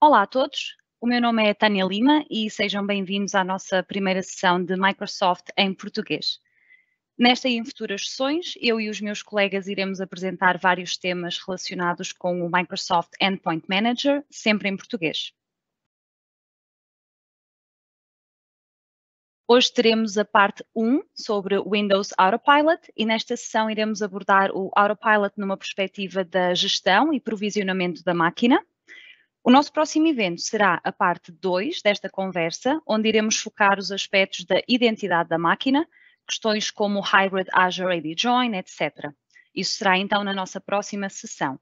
Olá a todos, o meu nome é Tânia Lima e sejam bem-vindos à nossa primeira sessão de Microsoft em português. Nesta e em futuras sessões, eu e os meus colegas iremos apresentar vários temas relacionados com o Microsoft Endpoint Manager, sempre em português. Hoje teremos a parte 1 sobre Windows Autopilot e nesta sessão iremos abordar o Autopilot numa perspectiva da gestão e provisionamento da máquina. O nosso próximo evento será a parte 2 desta conversa, onde iremos focar os aspectos da identidade da máquina, questões como Hybrid Azure AD Join, etc. Isso será então na nossa próxima sessão.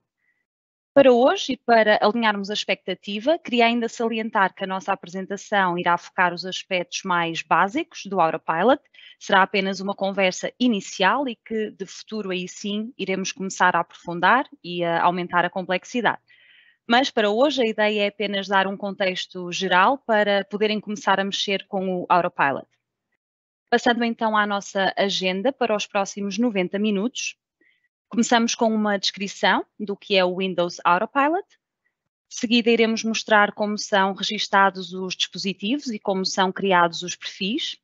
Para hoje e para alinharmos a expectativa, queria ainda salientar que a nossa apresentação irá focar os aspectos mais básicos do Autopilot. Será apenas uma conversa inicial e que de futuro aí sim iremos começar a aprofundar e a aumentar a complexidade. Mas para hoje a ideia é apenas dar um contexto geral para poderem começar a mexer com o Autopilot. Passando então à nossa agenda para os próximos 90 minutos, começamos com uma descrição do que é o Windows Autopilot. De seguida, iremos mostrar como são registados os dispositivos e como são criados os perfis.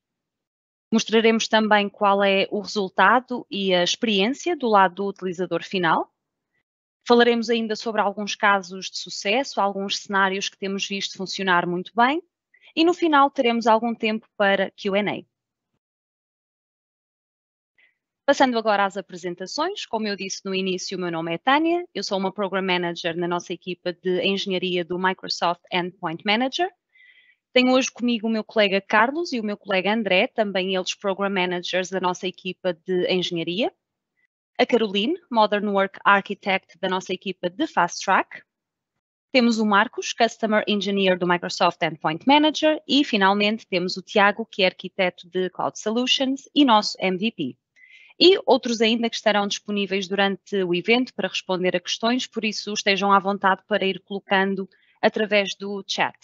Mostraremos também qual é o resultado e a experiência do lado do utilizador final. Falaremos ainda sobre alguns casos de sucesso, alguns cenários que temos visto funcionar muito bem e no final teremos algum tempo para QA. Passando agora às apresentações, como eu disse no início, o meu nome é Tânia, eu sou uma Program Manager na nossa equipa de engenharia do Microsoft Endpoint Manager. Tenho hoje comigo o meu colega Carlos e o meu colega André, também eles Program Managers da nossa equipa de engenharia a Caroline, Modern Work Architect da nossa equipa de Fast Track. Temos o Marcos, Customer Engineer do Microsoft Endpoint Manager. E, finalmente, temos o Tiago, que é arquiteto de Cloud Solutions e nosso MVP. E outros ainda que estarão disponíveis durante o evento para responder a questões, por isso estejam à vontade para ir colocando através do chat.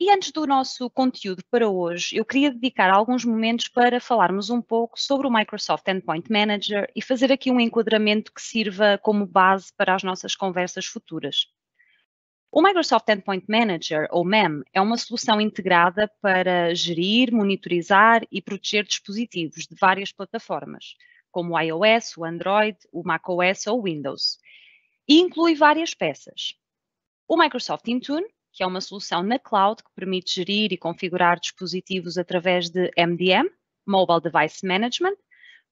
E antes do nosso conteúdo para hoje, eu queria dedicar alguns momentos para falarmos um pouco sobre o Microsoft Endpoint Manager e fazer aqui um enquadramento que sirva como base para as nossas conversas futuras. O Microsoft Endpoint Manager, ou MEM, é uma solução integrada para gerir, monitorizar e proteger dispositivos de várias plataformas, como o iOS, o Android, o macOS ou o Windows, e inclui várias peças. O Microsoft Intune, que é uma solução na cloud que permite gerir e configurar dispositivos através de MDM, Mobile Device Management,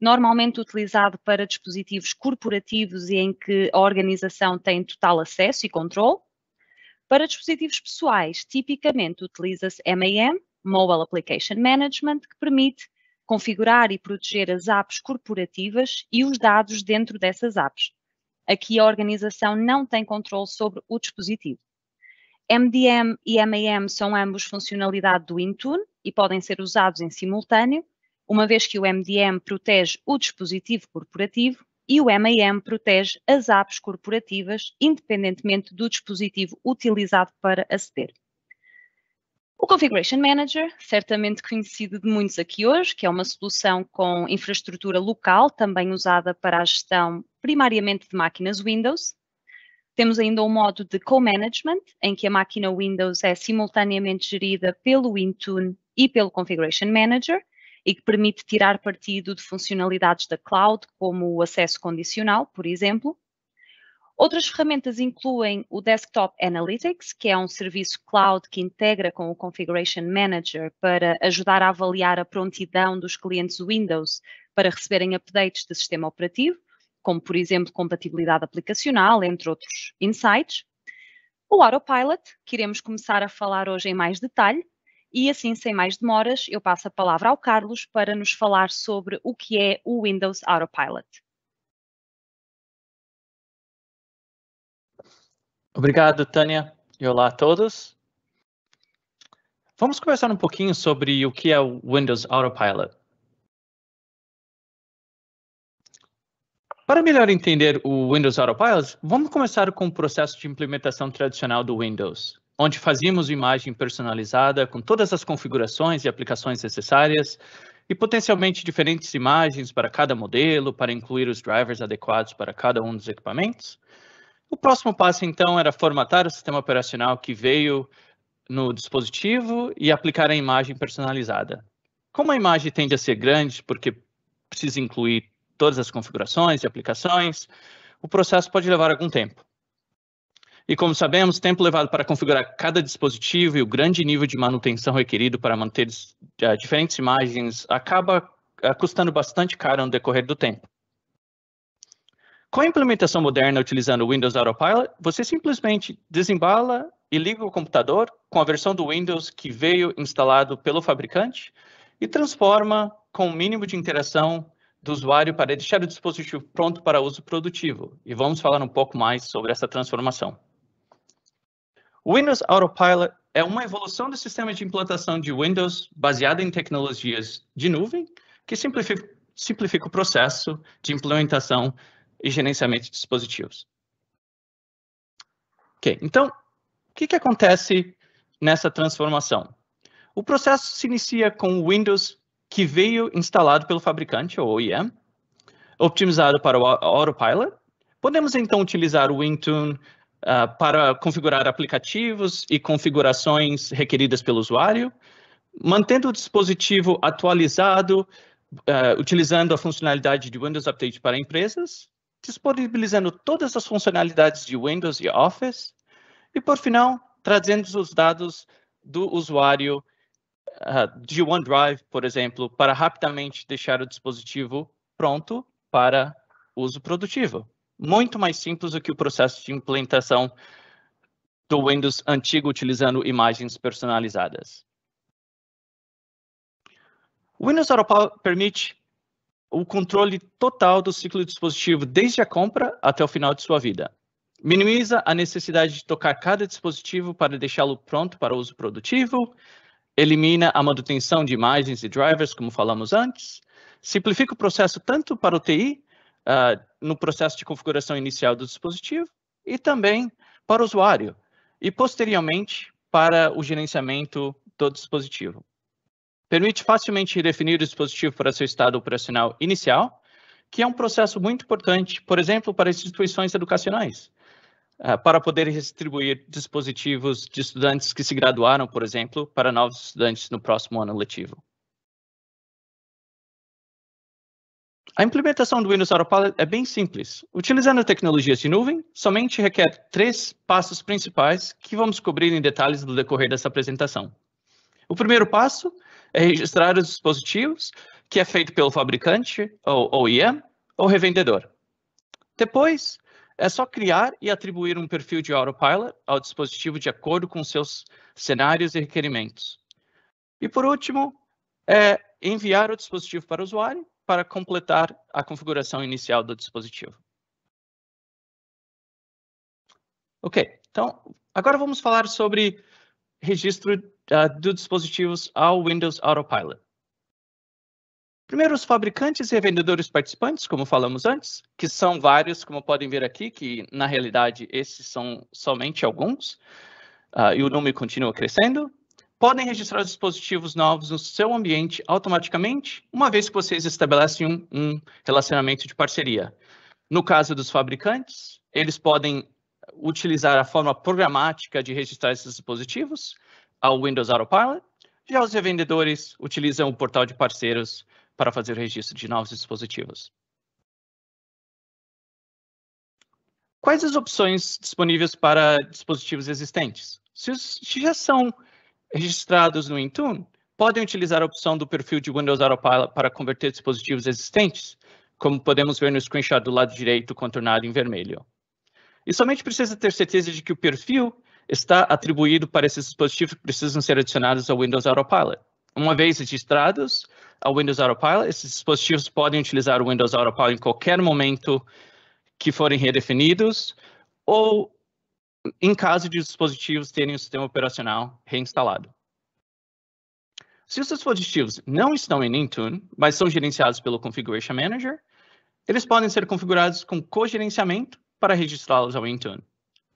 normalmente utilizado para dispositivos corporativos e em que a organização tem total acesso e controle. Para dispositivos pessoais, tipicamente utiliza-se MAM, Mobile Application Management, que permite configurar e proteger as apps corporativas e os dados dentro dessas apps. Aqui a organização não tem controle sobre o dispositivo. MDM e MAM são ambos funcionalidade do Intune e podem ser usados em simultâneo, uma vez que o MDM protege o dispositivo corporativo e o MAM protege as apps corporativas, independentemente do dispositivo utilizado para aceder. O Configuration Manager, certamente conhecido de muitos aqui hoje, que é uma solução com infraestrutura local, também usada para a gestão primariamente de máquinas Windows, temos ainda um modo de co-management, em que a máquina Windows é simultaneamente gerida pelo Intune e pelo Configuration Manager, e que permite tirar partido de funcionalidades da cloud, como o acesso condicional, por exemplo. Outras ferramentas incluem o Desktop Analytics, que é um serviço cloud que integra com o Configuration Manager para ajudar a avaliar a prontidão dos clientes Windows para receberem updates de sistema operativo como por exemplo compatibilidade aplicacional, entre outros insights. O Autopilot, que iremos começar a falar hoje em mais detalhe, e assim, sem mais demoras, eu passo a palavra ao Carlos para nos falar sobre o que é o Windows Autopilot. Obrigado, Tânia. E olá a todos. Vamos conversar um pouquinho sobre o que é o Windows Autopilot. Para melhor entender o Windows Autopilot, vamos começar com o processo de implementação tradicional do Windows, onde fazíamos imagem personalizada com todas as configurações e aplicações necessárias e potencialmente diferentes imagens para cada modelo, para incluir os drivers adequados para cada um dos equipamentos. O próximo passo, então, era formatar o sistema operacional que veio no dispositivo e aplicar a imagem personalizada. Como a imagem tende a ser grande, porque precisa incluir todas as configurações e aplicações, o processo pode levar algum tempo. E como sabemos, tempo levado para configurar cada dispositivo e o grande nível de manutenção requerido para manter eh, diferentes imagens acaba eh, custando bastante caro no decorrer do tempo. Com a implementação moderna utilizando o Windows Autopilot, você simplesmente desembala e liga o computador com a versão do Windows que veio instalado pelo fabricante e transforma com o mínimo de interação do usuário para deixar o dispositivo pronto para uso produtivo, e vamos falar um pouco mais sobre essa transformação. O Windows Autopilot é uma evolução do sistema de implantação de Windows baseado em tecnologias de nuvem, que simplifica, simplifica o processo de implementação e gerenciamento de dispositivos. Ok, então, o que, que acontece nessa transformação? O processo se inicia com o Windows que veio instalado pelo fabricante, ou OEM, optimizado para o Autopilot. Podemos então utilizar o Intune uh, para configurar aplicativos e configurações requeridas pelo usuário, mantendo o dispositivo atualizado, uh, utilizando a funcionalidade de Windows Update para empresas, disponibilizando todas as funcionalidades de Windows e Office, e por final, trazendo os dados do usuário ah, de OneDrive, por exemplo, para rapidamente deixar o dispositivo pronto para uso produtivo. Muito mais simples do que o processo de implementação do Windows antigo utilizando imagens personalizadas. O Windows Autopilot permite o controle total do ciclo do dispositivo desde a compra até o final de sua vida. Minimiza a necessidade de tocar cada dispositivo para deixá-lo pronto para uso produtivo, Elimina a manutenção de imagens e drivers, como falamos antes. Simplifica o processo tanto para o TI, uh, ah, no processo de configuração inicial do dispositivo, e também para o usuário, e posteriormente para o gerenciamento do dispositivo. Permite facilmente definir o dispositivo para seu estado operacional inicial, que é um processo muito importante, por exemplo, para instituições educacionais, ah, para poder distribuir dispositivos de estudantes que se graduaram, por exemplo, para novos estudantes no próximo ano letivo. A implementação do Windows Autopilot é bem simples. Utilizando tecnologias de nuvem, somente requer três passos principais que vamos cobrir em detalhes no decorrer dessa apresentação. O primeiro passo é registrar os dispositivos, que é feito pelo fabricante, ou OEM, ou revendedor. Depois, é só criar e atribuir um perfil de autopilot ao dispositivo de acordo com seus cenários e requerimentos. E por último, é enviar o dispositivo para o usuário para completar a configuração inicial do dispositivo. Ok, então agora vamos falar sobre registro uh, ah, dos dispositivos ao Windows Autopilot. Primeiro, os fabricantes e revendedores participantes, como falamos antes, que são vários, como podem ver aqui, que na realidade esses são somente alguns, uh, e o número continua crescendo, podem registrar os dispositivos novos no seu ambiente automaticamente, uma vez que vocês estabelecem um, um relacionamento de parceria. No caso dos fabricantes, eles podem utilizar a forma programática de registrar esses dispositivos, ao Windows Autopilot, já os revendedores utilizam o portal de parceiros para fazer o registro de novos dispositivos. Quais as opções disponíveis para dispositivos existentes? Se, os, se já são registrados no Intune, podem utilizar a opção do perfil de Windows Autopilot para converter dispositivos existentes, como podemos ver no screenshot do lado direito contornado em vermelho. E somente precisa ter certeza de que o perfil está atribuído para esses dispositivos que precisam ser adicionados ao Windows Autopilot. Uma vez registrados, a Windows Autopilot. Esses dispositivos podem utilizar o Windows Autopilot em qualquer momento que forem redefinidos ou em caso de dispositivos terem o sistema operacional reinstalado. Se os dispositivos não estão em Intune, mas são gerenciados pelo Configuration Manager, eles podem ser configurados com cogerenciamento para registrá-los ao Intune.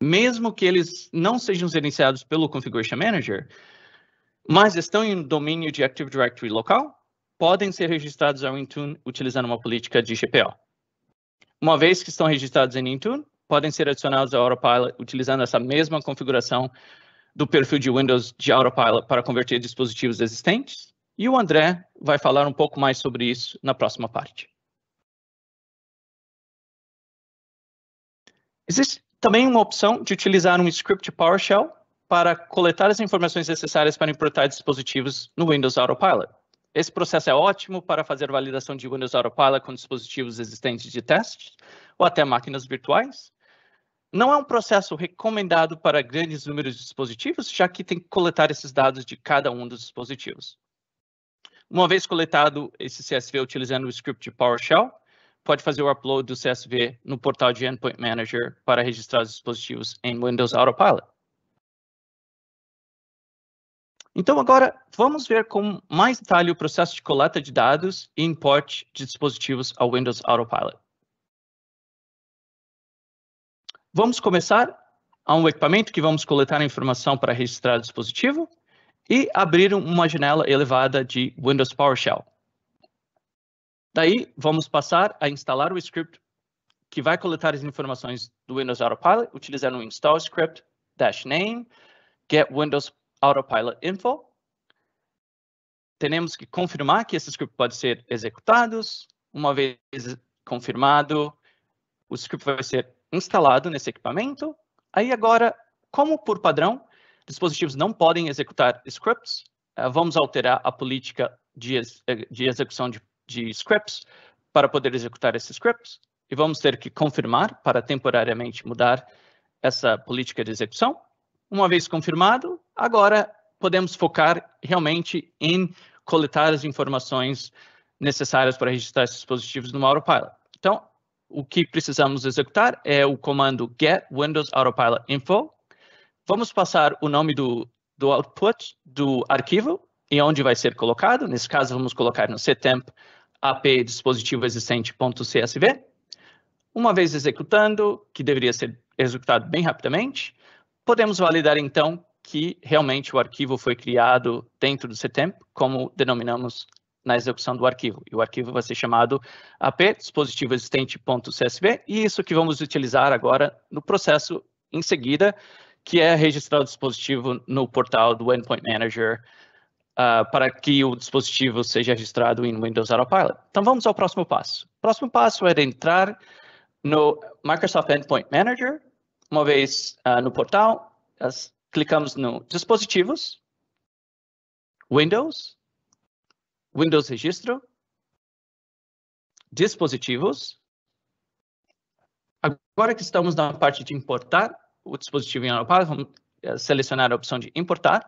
Mesmo que eles não sejam gerenciados pelo Configuration Manager, mas estão em domínio de Active Directory local, podem ser registrados ao Intune utilizando uma política de GPO. Uma vez que estão registrados em Intune, podem ser adicionados ao Autopilot utilizando essa mesma configuração do perfil de Windows de Autopilot para converter dispositivos existentes. E o André vai falar um pouco mais sobre isso na próxima parte. Existe também uma opção de utilizar um script PowerShell para coletar as informações necessárias para importar dispositivos no Windows Autopilot. Esse processo é ótimo para fazer validação de Windows Autopilot com dispositivos existentes de teste ou até máquinas virtuais. Não é um processo recomendado para grandes números de dispositivos, já que tem que coletar esses dados de cada um dos dispositivos. Uma vez coletado esse CSV utilizando o script de PowerShell, pode fazer o upload do CSV no portal de Endpoint Manager para registrar os dispositivos em Windows Autopilot. Então, agora vamos ver com mais detalhe o processo de coleta de dados e importe de dispositivos ao Windows Autopilot. Vamos começar a um equipamento que vamos coletar a informação para registrar o dispositivo e abrir uma janela elevada de Windows PowerShell. Daí, vamos passar a instalar o script que vai coletar as informações do Windows Autopilot utilizando o install script dash name get Windows autopilot info. Temos que confirmar que esse script pode ser executados. Uma vez confirmado, o script vai ser instalado nesse equipamento. Aí agora, como por padrão, dispositivos não podem executar scripts, eh, vamos alterar a política de, ex eh, de execução de, de scripts para poder executar esses scripts e vamos ter que confirmar para temporariamente mudar essa política de execução. Uma vez confirmado, agora podemos focar realmente em coletar as informações necessárias para registrar esses dispositivos no Autopilot. Então, o que precisamos executar é o comando get Windows Autopilot info. Vamos passar o nome do, do output do arquivo e onde vai ser colocado. Nesse caso, vamos colocar no ctemp ap dispositivo existente.csv. Uma vez executando, que deveria ser executado bem rapidamente, Podemos validar, então, que realmente o arquivo foi criado dentro do CTEMP, como denominamos na execução do arquivo. E o arquivo vai ser chamado ap dispositivo existente.csv, e isso que vamos utilizar agora no processo em seguida, que é registrar o dispositivo no portal do Endpoint Manager uh, para que o dispositivo seja registrado em Windows Autopilot. Então vamos ao próximo passo. O próximo passo é entrar no Microsoft Endpoint Manager uma vez uh, no portal, clicamos no dispositivos, Windows, Windows Registro, dispositivos. Agora que estamos na parte de importar o dispositivo em Aeropar, vamos uh, selecionar a opção de importar.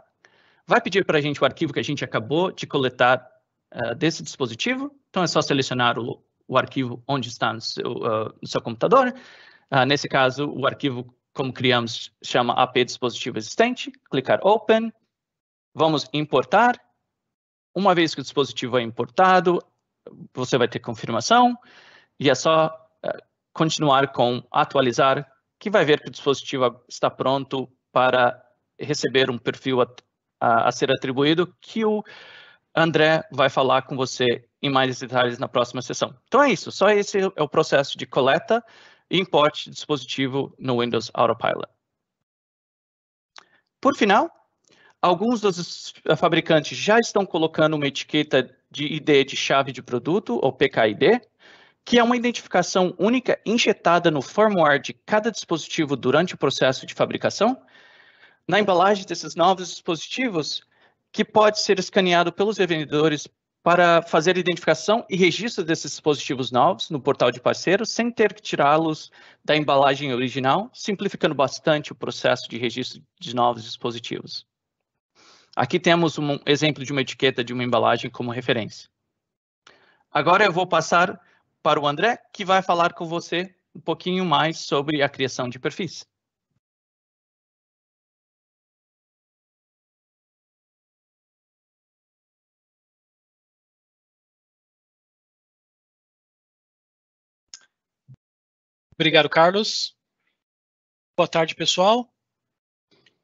Vai pedir para a gente o arquivo que a gente acabou de coletar uh, desse dispositivo. Então é só selecionar o, o arquivo onde está no seu, ah, no seu computador Uh, nesse caso, o arquivo como criamos chama AP dispositivo existente, clicar Open, vamos importar. Uma vez que o dispositivo é importado, você vai ter confirmação e é só uh, continuar com atualizar, que vai ver que o dispositivo está pronto para receber um perfil a, a, a ser atribuído, que o André vai falar com você em mais detalhes na próxima sessão. Então é isso, só esse é o processo de coleta, importe dispositivo no Windows Autopilot. Por final, alguns dos eh, fabricantes já estão colocando uma etiqueta de ID de chave de produto, ou PKID, que é uma identificação única injetada no firmware de cada dispositivo durante o processo de fabricação, na embalagem desses novos dispositivos, que pode ser escaneado pelos vendedores para fazer identificação e registro desses dispositivos novos no portal de parceiros, sem ter que tirá-los da embalagem original, simplificando bastante o processo de registro de novos dispositivos. Aqui temos um exemplo de uma etiqueta de uma embalagem como referência. Agora eu vou passar para o André, que vai falar com você um pouquinho mais sobre a criação de perfis. Obrigado, Carlos. Boa tarde, pessoal.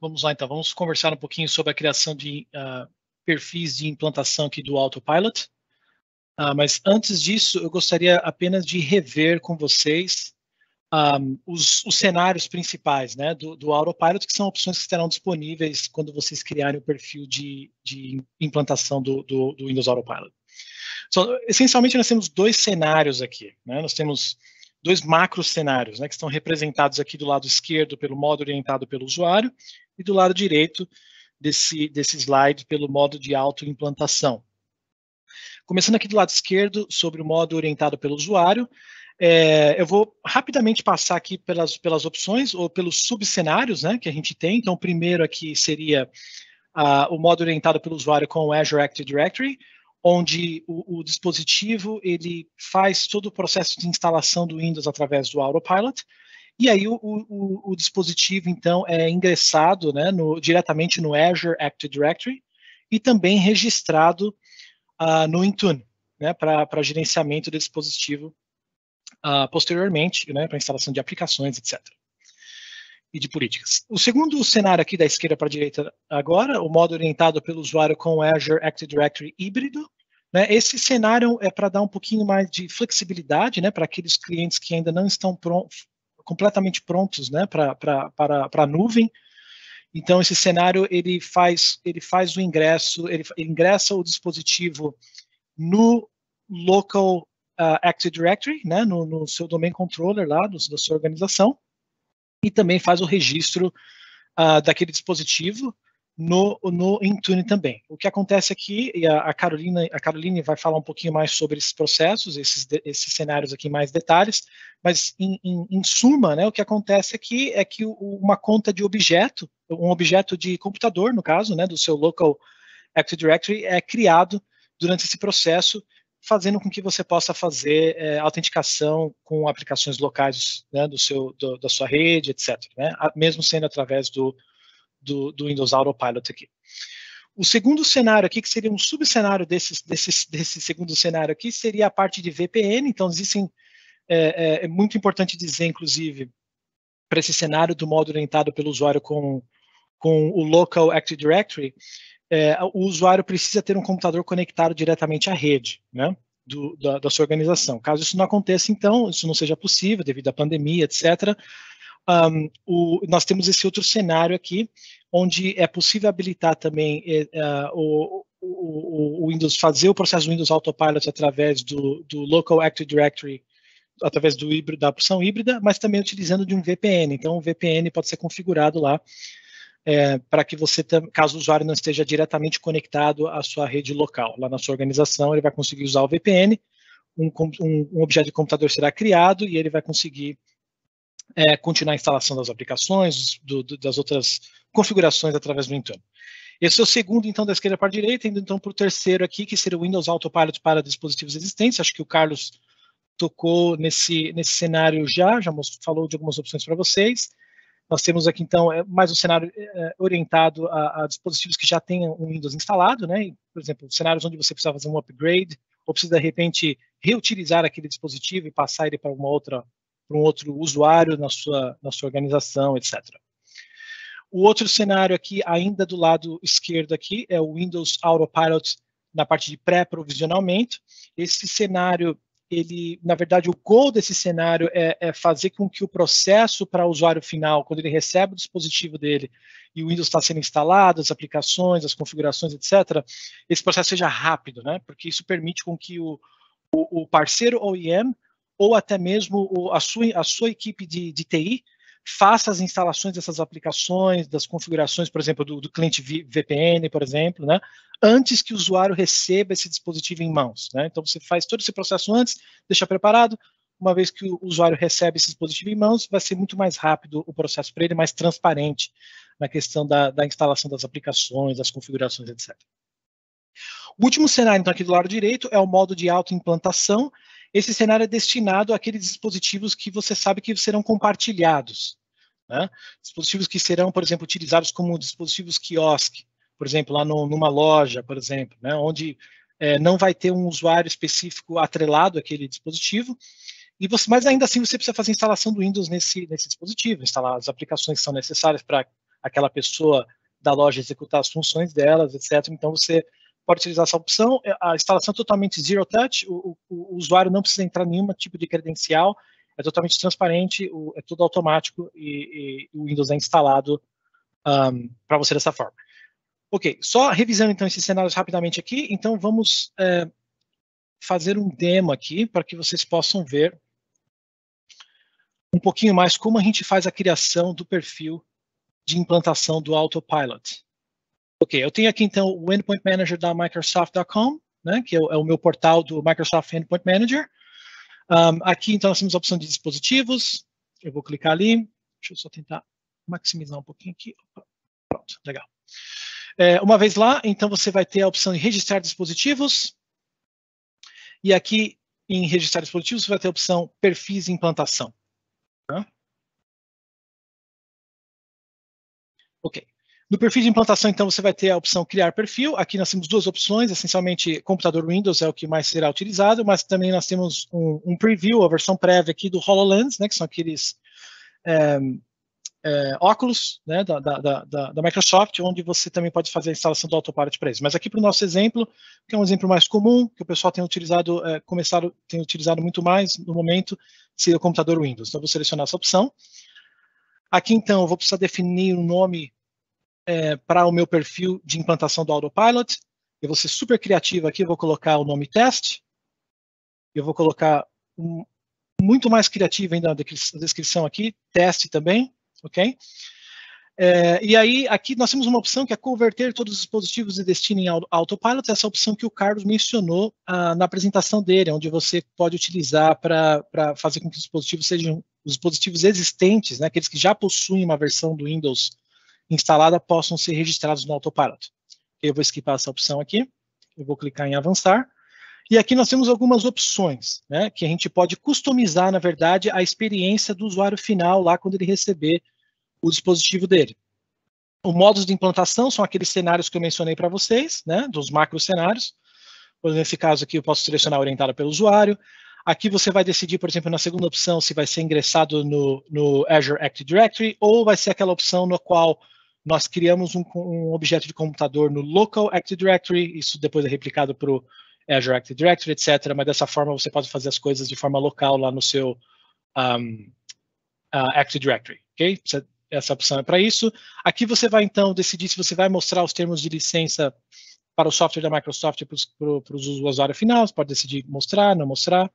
Vamos lá, então. Vamos conversar um pouquinho sobre a criação de uh, perfis de implantação aqui do Autopilot. Uh, mas antes disso, eu gostaria apenas de rever com vocês um, ah, os, os, cenários principais né, do, do Autopilot, que são opções que estarão disponíveis quando vocês criarem o perfil de, de implantação do, do, do Windows Autopilot. So, essencialmente, nós temos dois cenários aqui. Né? Nós temos dois macro cenários, né, que estão representados aqui do lado esquerdo pelo modo orientado pelo usuário e do lado direito desse, desse slide pelo modo de autoimplantação. Começando aqui do lado esquerdo, sobre o modo orientado pelo usuário, é, eu vou rapidamente passar aqui pelas, pelas opções ou pelos subcenários né, que a gente tem. Então, o primeiro aqui seria uh, o modo orientado pelo usuário com o Azure Active Directory, onde o, o, dispositivo ele faz todo o processo de instalação do Windows através do Autopilot, e aí o, o, o dispositivo então é ingressado né, no, diretamente no Azure Active Directory e também registrado uh, no Intune, né, para gerenciamento do dispositivo uh, posteriormente, né, para instalação de aplicações, etc e de políticas. O segundo cenário aqui da esquerda para a direita agora, o modo orientado pelo usuário com Azure Active Directory híbrido. Né? Esse cenário é para dar um pouquinho mais de flexibilidade né, para aqueles clientes que ainda não estão prontos, completamente prontos né, para a nuvem. Então, esse cenário ele faz, ele faz o ingresso, ele, ele ingressa o dispositivo no local uh, Active Directory, né, no, no seu domain controller lá, do, da sua organização e também faz o registro uh, daquele dispositivo no, no Intune também. O que acontece aqui, e a, a, Carolina, a Caroline vai falar um pouquinho mais sobre esses processos, esses, esses cenários aqui em mais detalhes, mas em, em, em suma, né, o que acontece aqui é que uma conta de objeto, um objeto de computador, no caso, né, do seu local Active Directory, é criado durante esse processo fazendo com que você possa fazer é, autenticação com aplicações locais né, do seu, do, da sua rede, etc. Né, mesmo sendo através do, do, do Windows Autopilot aqui. O segundo cenário aqui, que seria um subcenário desse, desse, desse segundo cenário aqui, seria a parte de VPN. Então, existem, é, é, é muito importante dizer, inclusive, para esse cenário do modo orientado pelo usuário com, com o Local Active Directory, é, o usuário precisa ter um computador conectado diretamente à rede, né? Do, da, da, sua organização. Caso isso não aconteça, então, isso não seja possível devido à pandemia, etc., um, o, nós temos esse outro cenário aqui, onde é possível habilitar também uh, o, o, o, Windows, fazer o processo do Windows Autopilot através do, do Local Active Directory, através do da opção híbrida, mas também utilizando de um VPN. Então, o VPN pode ser configurado lá é, para que você, caso o usuário não esteja diretamente conectado à sua rede local, lá na sua organização, ele vai conseguir usar o VPN, um, um, um objeto de computador será criado e ele vai conseguir é, continuar a instalação das aplicações, do, do, das outras configurações através do entorno. Esse é o segundo, então, da esquerda para a direita, indo então para o terceiro aqui, que seria o Windows Autopilot para dispositivos existentes. Acho que o Carlos tocou nesse, nesse cenário já, já falou de algumas opções para vocês. Nós temos aqui, então, é, mais um cenário é, é, orientado a, a dispositivos que já tenham um Windows instalado, né? por exemplo, cenários onde você precisa fazer um upgrade, ou precisa, de repente, reutilizar aquele dispositivo e passar ele para uma outra para um outro usuário na sua, na sua organização, etc. O outro cenário aqui, ainda do lado esquerdo aqui, é o Windows Autopilot na parte de pré-provisionamento. Esse cenário ele, na verdade, o gol desse cenário é, é fazer com que o processo para o usuário final, quando ele recebe o dispositivo dele e o Windows está sendo instalado, as aplicações, as configurações, etc., esse processo seja rápido, né? Porque isso permite com que o, o, o parceiro OEM ou até mesmo a sua, a sua equipe de, de TI faça as instalações dessas aplicações, das configurações, por exemplo, do, do cliente VPN, por exemplo, né, antes que o usuário receba esse dispositivo em mãos. Né? Então, você faz todo esse processo antes, deixa preparado, uma vez que o usuário recebe esse dispositivo em mãos, vai ser muito mais rápido o processo para ele, mais transparente na questão da, da instalação das aplicações, das configurações, etc. O último cenário, então, aqui do lado direito, é o modo de autoimplantação, esse cenário é destinado àqueles dispositivos que você sabe que serão compartilhados. Né? Dispositivos que serão, por exemplo, utilizados como dispositivos quiosque, por exemplo, lá no, numa loja, por exemplo, né? onde é, não vai ter um usuário específico atrelado àquele dispositivo, e você, mas ainda assim você precisa fazer a instalação do Windows nesse, nesse dispositivo, instalar as aplicações que são necessárias para aquela pessoa da loja executar as funções delas, etc. Então você pode utilizar essa opção. É, a instalação é totalmente zero touch, o, o, o usuário não precisa entrar em nenhum tipo de credencial, é totalmente transparente, o, é tudo automático e, e, o Windows é instalado um, para você dessa forma. Ok, só revisando então esses cenários rapidamente aqui, então vamos é, fazer um demo aqui para que vocês possam ver um pouquinho mais como a gente faz a criação do perfil de implantação do Autopilot. Ok, eu tenho aqui então o Endpoint Manager da Microsoft.com, né, que é o, é o, meu portal do Microsoft Endpoint Manager. Um, aqui então nós temos a opção de dispositivos, eu vou clicar ali, deixa eu só tentar maximizar um pouquinho aqui. Opa, pronto, legal. É, uma vez lá, então você vai ter a opção de registrar dispositivos, e aqui em registrar dispositivos você vai ter a opção perfis e implantação. Tá? Ok. No perfil de implantação, então, você vai ter a opção criar perfil. Aqui nós temos duas opções, essencialmente computador Windows é o que mais será utilizado, mas também nós temos um, um preview, a versão prévia aqui do HoloLens, né, que são aqueles é, é, óculos né, da, da, da, da, Microsoft, onde você também pode fazer a instalação do autopilot para eles. Mas aqui para o nosso exemplo, que é um exemplo mais comum, que o pessoal tem utilizado, é, começaram, tem utilizado muito mais no momento, seria o computador Windows. Então, eu vou selecionar essa opção. Aqui, então, eu vou precisar definir o nome é, para o meu perfil de implantação do Autopilot. Eu vou ser super criativo aqui, vou colocar o nome teste. Eu vou colocar um, muito mais criativo ainda na descrição aqui, teste também, ok? É, e aí, aqui nós temos uma opção que é converter todos os dispositivos de destino em autopilot, essa é opção que o Carlos mencionou ah, na apresentação dele, onde você pode utilizar para fazer com que os dispositivos sejam os dispositivos existentes, né, aqueles que já possuem uma versão do Windows instalada possam ser registrados no autoparato. Eu vou esquipar essa opção aqui, eu vou clicar em avançar, e aqui nós temos algumas opções, né, que a gente pode customizar, na verdade, a experiência do usuário final lá quando ele receber o dispositivo dele. Os modos de implantação são aqueles cenários que eu mencionei para vocês, né, dos macro cenários. Por exemplo, nesse caso aqui eu posso selecionar orientada pelo usuário. Aqui você vai decidir, por exemplo, na segunda opção, se vai ser ingressado no, no Azure Active Directory ou vai ser aquela opção no qual nós criamos um, um objeto de computador no local Active Directory, isso depois é replicado para o Azure Active Directory, etc. Mas dessa forma você pode fazer as coisas de forma local lá no seu um, uh, ah, Active Directory, ok? essa opção é para isso. Aqui você vai, então, decidir se você vai mostrar os termos de licença para o software da Microsoft para os usuários finais. Pode decidir mostrar, não mostrar,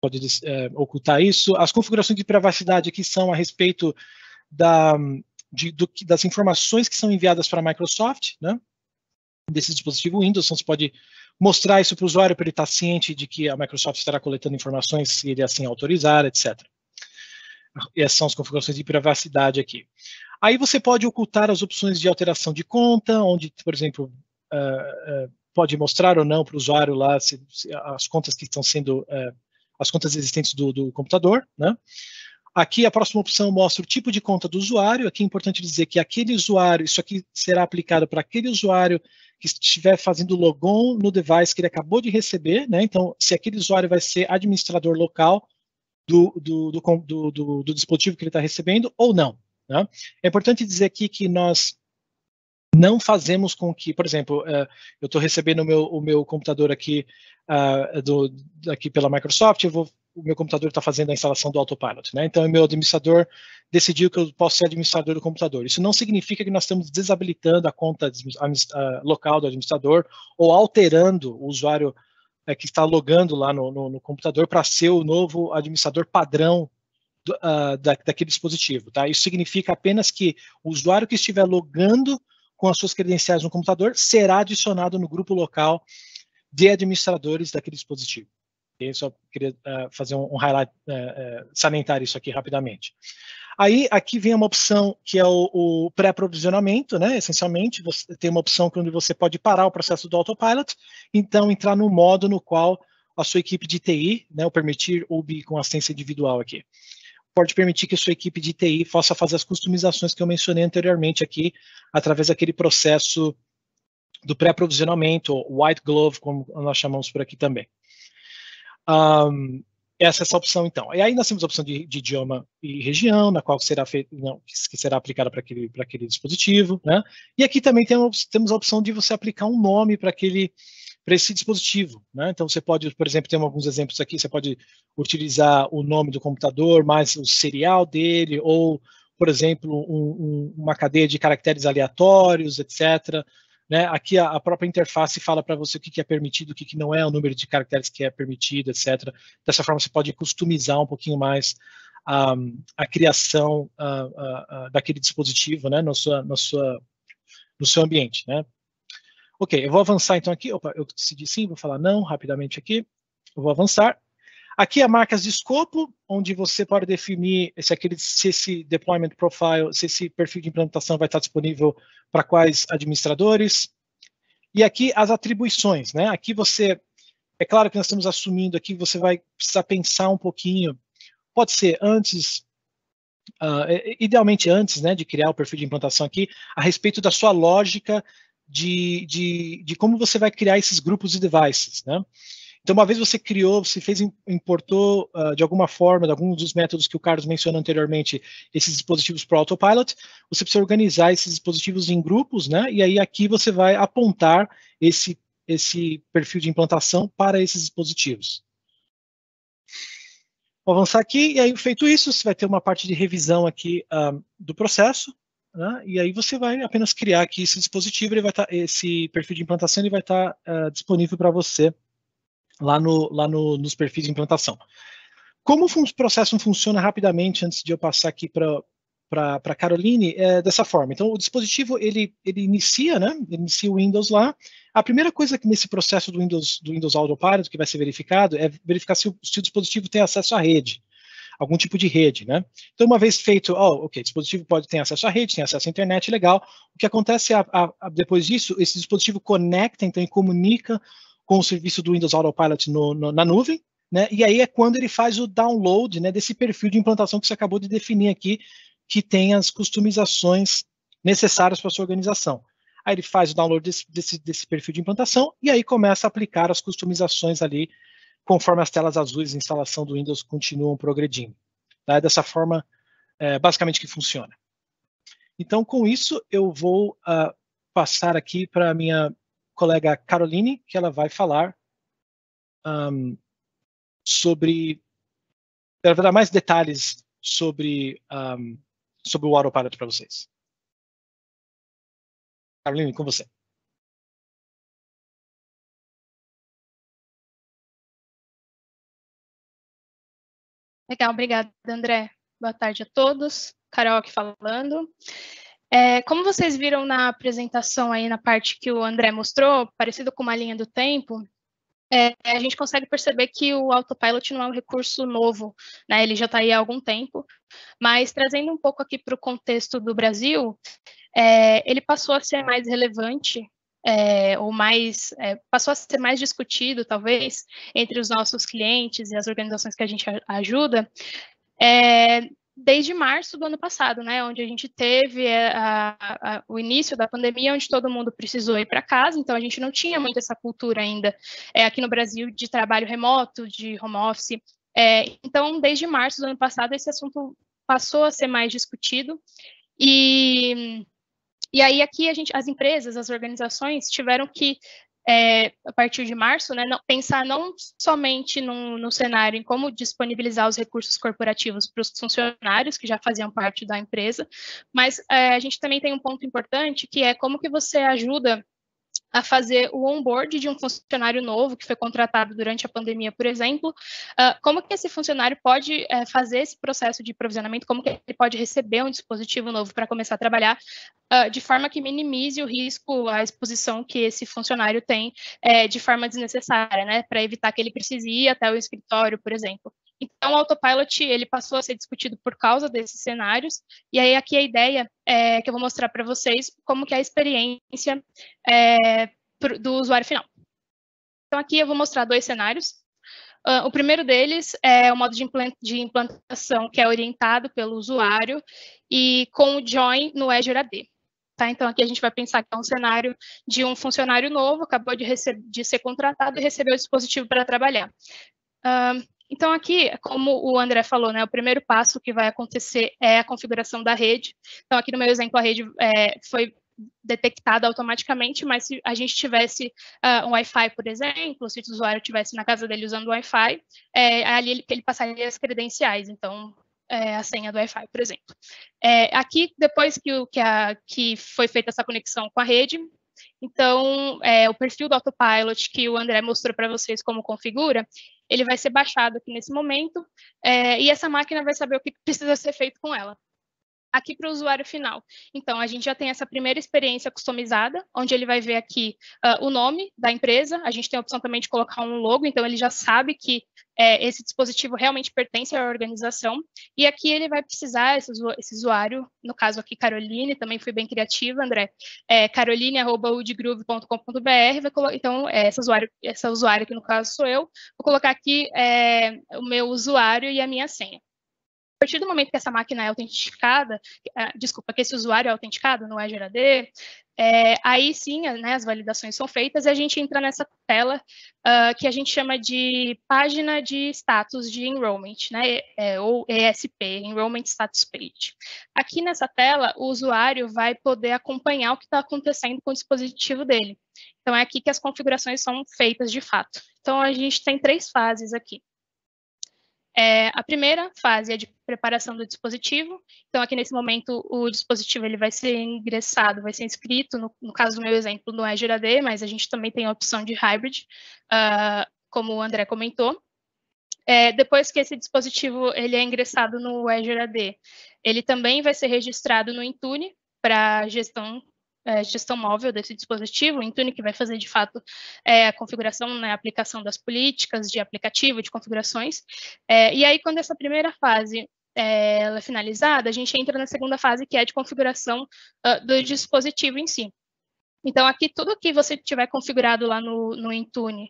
pode é, ocultar isso. As configurações de privacidade aqui são a respeito da, de, do, das informações que são enviadas para a Microsoft, né? desse dispositivo Windows, então você pode mostrar isso para o usuário para ele estar ciente de que a Microsoft estará coletando informações se ele assim autorizar, etc. Essas são as configurações de privacidade aqui. Aí você pode ocultar as opções de alteração de conta, onde, por exemplo, uh, uh, pode mostrar ou não para o usuário lá se, se as contas que estão sendo, uh, as contas existentes do, do computador, né? Aqui a próxima opção mostra o tipo de conta do usuário. Aqui é importante dizer que aquele usuário, isso aqui será aplicado para aquele usuário que estiver fazendo logon no device que ele acabou de receber, né? Então, se aquele usuário vai ser administrador local do, do, do, do, do dispositivo que ele está recebendo ou não. Né? É importante dizer aqui que nós não fazemos com que, por exemplo, uh, eu estou recebendo o meu, o meu computador aqui, uh, do, aqui pela Microsoft, eu vou o meu computador está fazendo a instalação do autopilot. Né? Então, o meu administrador decidiu que eu posso ser administrador do computador. Isso não significa que nós estamos desabilitando a conta local do administrador ou alterando o usuário é, que está logando lá no, no, no computador para ser o novo administrador padrão do, uh, da, daquele dispositivo. Tá? Isso significa apenas que o usuário que estiver logando com as suas credenciais no computador será adicionado no grupo local de administradores daquele dispositivo só queria uh, fazer um, um highlight, uh, eh, uh, eh, salientar isso aqui rapidamente. Aí, aqui vem uma opção que é o, o pré-aprovisionamento, né? Essencialmente, você tem uma opção onde você pode parar o processo do autopilot, então entrar no modo no qual a sua equipe de TI, né, o permitir ou com assistência individual aqui, pode permitir que a sua equipe de TI possa fazer as customizações que eu mencionei anteriormente aqui, através daquele processo do pré-aprovisionamento, white glove, como nós chamamos por aqui também. Um, essa é essa opção, então. E aí nós temos a opção de, de idioma e região, na qual será feito, não, que será aplicada para aquele, aquele dispositivo, né? E aqui também tem, temos a opção de você aplicar um nome para aquele para esse dispositivo, né? Então você pode, por exemplo, tem alguns exemplos aqui, você pode utilizar o nome do computador, mais o serial dele, ou, por exemplo, um, um, uma cadeia de caracteres aleatórios, etc. Né? Aqui a, a, própria interface fala para você o que, que é permitido, o que, que, não é, o número de caracteres que é permitido, etc. Dessa forma, você pode customizar um pouquinho mais a, a criação a, daquele dispositivo né? no, sua, no, sua, no seu ambiente. Né? Ok, eu vou avançar então aqui. Opa, eu decidi sim, vou falar não rapidamente aqui. Eu vou avançar. Aqui é marcas de escopo, onde você pode definir se, aquele, se esse deployment profile, se esse perfil de implantação vai estar disponível para quais administradores. E aqui as atribuições, né? Aqui você, é claro que nós estamos assumindo aqui, você vai precisar pensar um pouquinho, pode ser antes, uh, idealmente antes, né, de criar o perfil de implantação aqui, a respeito da sua lógica de, de, de como você vai criar esses grupos de devices, né? Então, uma vez você criou, você fez, importou uh, de alguma forma, de alguns dos métodos que o Carlos mencionou anteriormente, esses dispositivos para o autopilot, você precisa organizar esses dispositivos em grupos, né? E aí aqui você vai apontar esse, esse perfil de implantação para esses dispositivos. Vou avançar aqui, e aí feito isso, você vai ter uma parte de revisão aqui ah, do processo, né? e aí você vai apenas criar aqui esse dispositivo, ele vai tá, esse perfil de implantação ele vai estar tá, uh, disponível para você lá, no, lá no, nos perfis de implantação. Como o processo funciona rapidamente, antes de eu passar aqui para para Caroline é dessa forma. Então, o dispositivo ele, ele inicia, né? Ele inicia o Windows lá. A primeira coisa que nesse processo do Windows do Windows Autopilot que vai ser verificado é verificar se o, se o dispositivo tem acesso à rede, algum tipo de rede, né? Então, uma vez feito, oh, ok, dispositivo pode ter acesso à rede, tem acesso à internet, legal. O que acontece é, a, a, depois disso, esse dispositivo conecta, então, e comunica com o serviço do Windows Autopilot no, no, na nuvem, né? E aí é quando ele faz o download né, desse perfil de implantação que você acabou de definir aqui, que tem as customizações necessárias para sua organização. Aí ele faz o download desse, desse, desse, perfil de implantação e aí começa a aplicar as customizações ali, conforme as telas azuis de instalação do Windows continuam progredindo. Tá? É dessa forma, é, basicamente, que funciona. Então, com isso, eu vou uh, passar aqui para a minha colega Caroline, que ela vai falar um, sobre. Ela vai dar mais detalhes sobre, um, sobre o autopilot para vocês. Caroline, com você. Legal, obrigada, André. Boa tarde a todos. Carol aqui falando. É, como vocês viram na apresentação aí, na parte que o André mostrou, parecido com uma linha do tempo, é, a gente consegue perceber que o autopilot não é um recurso novo, né? ele já está aí há algum tempo, mas trazendo um pouco aqui para o contexto do Brasil, é, ele passou a ser mais relevante, é, ou mais, é, passou a ser mais discutido, talvez, entre os nossos clientes e as organizações que a gente ajuda, é, desde março do ano passado, né, onde a gente teve a, eh, a, a, o início da pandemia, onde todo mundo precisou ir para casa, então a gente não tinha muito essa cultura ainda é, aqui no Brasil de trabalho remoto, de home office. É, então, desde março do ano passado, esse assunto passou a ser mais discutido e e aí aqui gente, as empresas, as organizações tiveram que é, a partir de março, né, não, pensar não somente num, no cenário em como disponibilizar os recursos corporativos para os funcionários que já faziam parte da empresa, mas é, a gente também tem um ponto importante que é como que você ajuda a fazer o onboard de um funcionário novo que foi contratado durante a pandemia, por exemplo, uh, como que esse funcionário pode uh, fazer esse processo de provisionamento, como que ele pode receber um dispositivo novo para começar a trabalhar, uh, de forma que minimize o risco a exposição que esse funcionário tem eh, de forma desnecessária, né, para evitar que ele precise ir até o escritório, por exemplo. Então, o autopilot ele passou a ser discutido por causa desses cenários. E aí, aqui a ideia é que eu vou mostrar para vocês como que é a experiência é, do usuário final. Então, aqui eu vou mostrar dois cenários. Uh, o primeiro deles é o modo de, implant de, implantação que é orientado pelo usuário e com o join no Azure AD. Tá? Então, aqui a gente vai pensar que é um cenário de um funcionário novo, acabou de, de ser contratado e recebeu o dispositivo para trabalhar. Uh, então, aqui, como o André falou, né, o primeiro passo que vai acontecer é a configuração da rede. Então, aqui no meu exemplo, a rede é, foi detectada automaticamente, mas se a gente tivesse uh, um Wi-Fi, por exemplo, se o usuário estivesse na casa dele usando o Wi-Fi, é, ali ele, ele passaria as credenciais, então é, a senha do Wi-Fi, por exemplo. É, aqui, depois que, o, que, a, que foi feita essa conexão com a rede, então, é, o perfil do autopilot que o André mostrou para vocês como configura, ele vai ser baixado aqui nesse momento, é, e essa máquina vai saber o que precisa ser feito com ela aqui para o usuário final. Então, a gente já tem essa primeira experiência customizada, onde ele vai ver aqui uh, o nome da empresa, a gente tem a opção também de colocar um logo, então ele já sabe que é, esse dispositivo realmente pertence à organização, e aqui ele vai precisar, esse, esse usuário, no caso aqui Caroline, também fui bem criativa, André, é, caroline.udgroove.com.br, então é, essa, usuário, essa usuária aqui no caso sou eu, vou colocar aqui é, o meu usuário e a minha senha. A partir do momento que essa máquina é autenticada, eh, desculpa, que esse usuário é autenticado no EGRAD, é, é, aí sim né, as validações são feitas e a gente entra nessa tela uh, que a gente chama de página de status de enrollment, né, é, ou ESP, Enrollment Status Page. Aqui nessa tela, o usuário vai poder acompanhar o que está acontecendo com o dispositivo dele. Então, é aqui que as configurações são feitas de fato. Então, a gente tem três fases aqui. É, a primeira fase é de preparação do dispositivo. Então, aqui nesse momento, o dispositivo ele vai ser ingressado, vai ser inscrito. No, no caso do meu exemplo, não é mas a gente também tem a opção de hybrid, uh, como o André comentou. É, depois que esse dispositivo ele é ingressado no Azure AD, ele também vai ser registrado no Intune para gestão é, gestão móvel desse dispositivo, o Intune que vai fazer de fato é, a configuração, né, a aplicação das políticas de aplicativo, de configurações. É, e aí, quando essa primeira fase é, ela é finalizada, a gente entra na segunda fase, que é de configuração uh, do dispositivo em si. Então, aqui, tudo que você tiver configurado lá no, no Intune,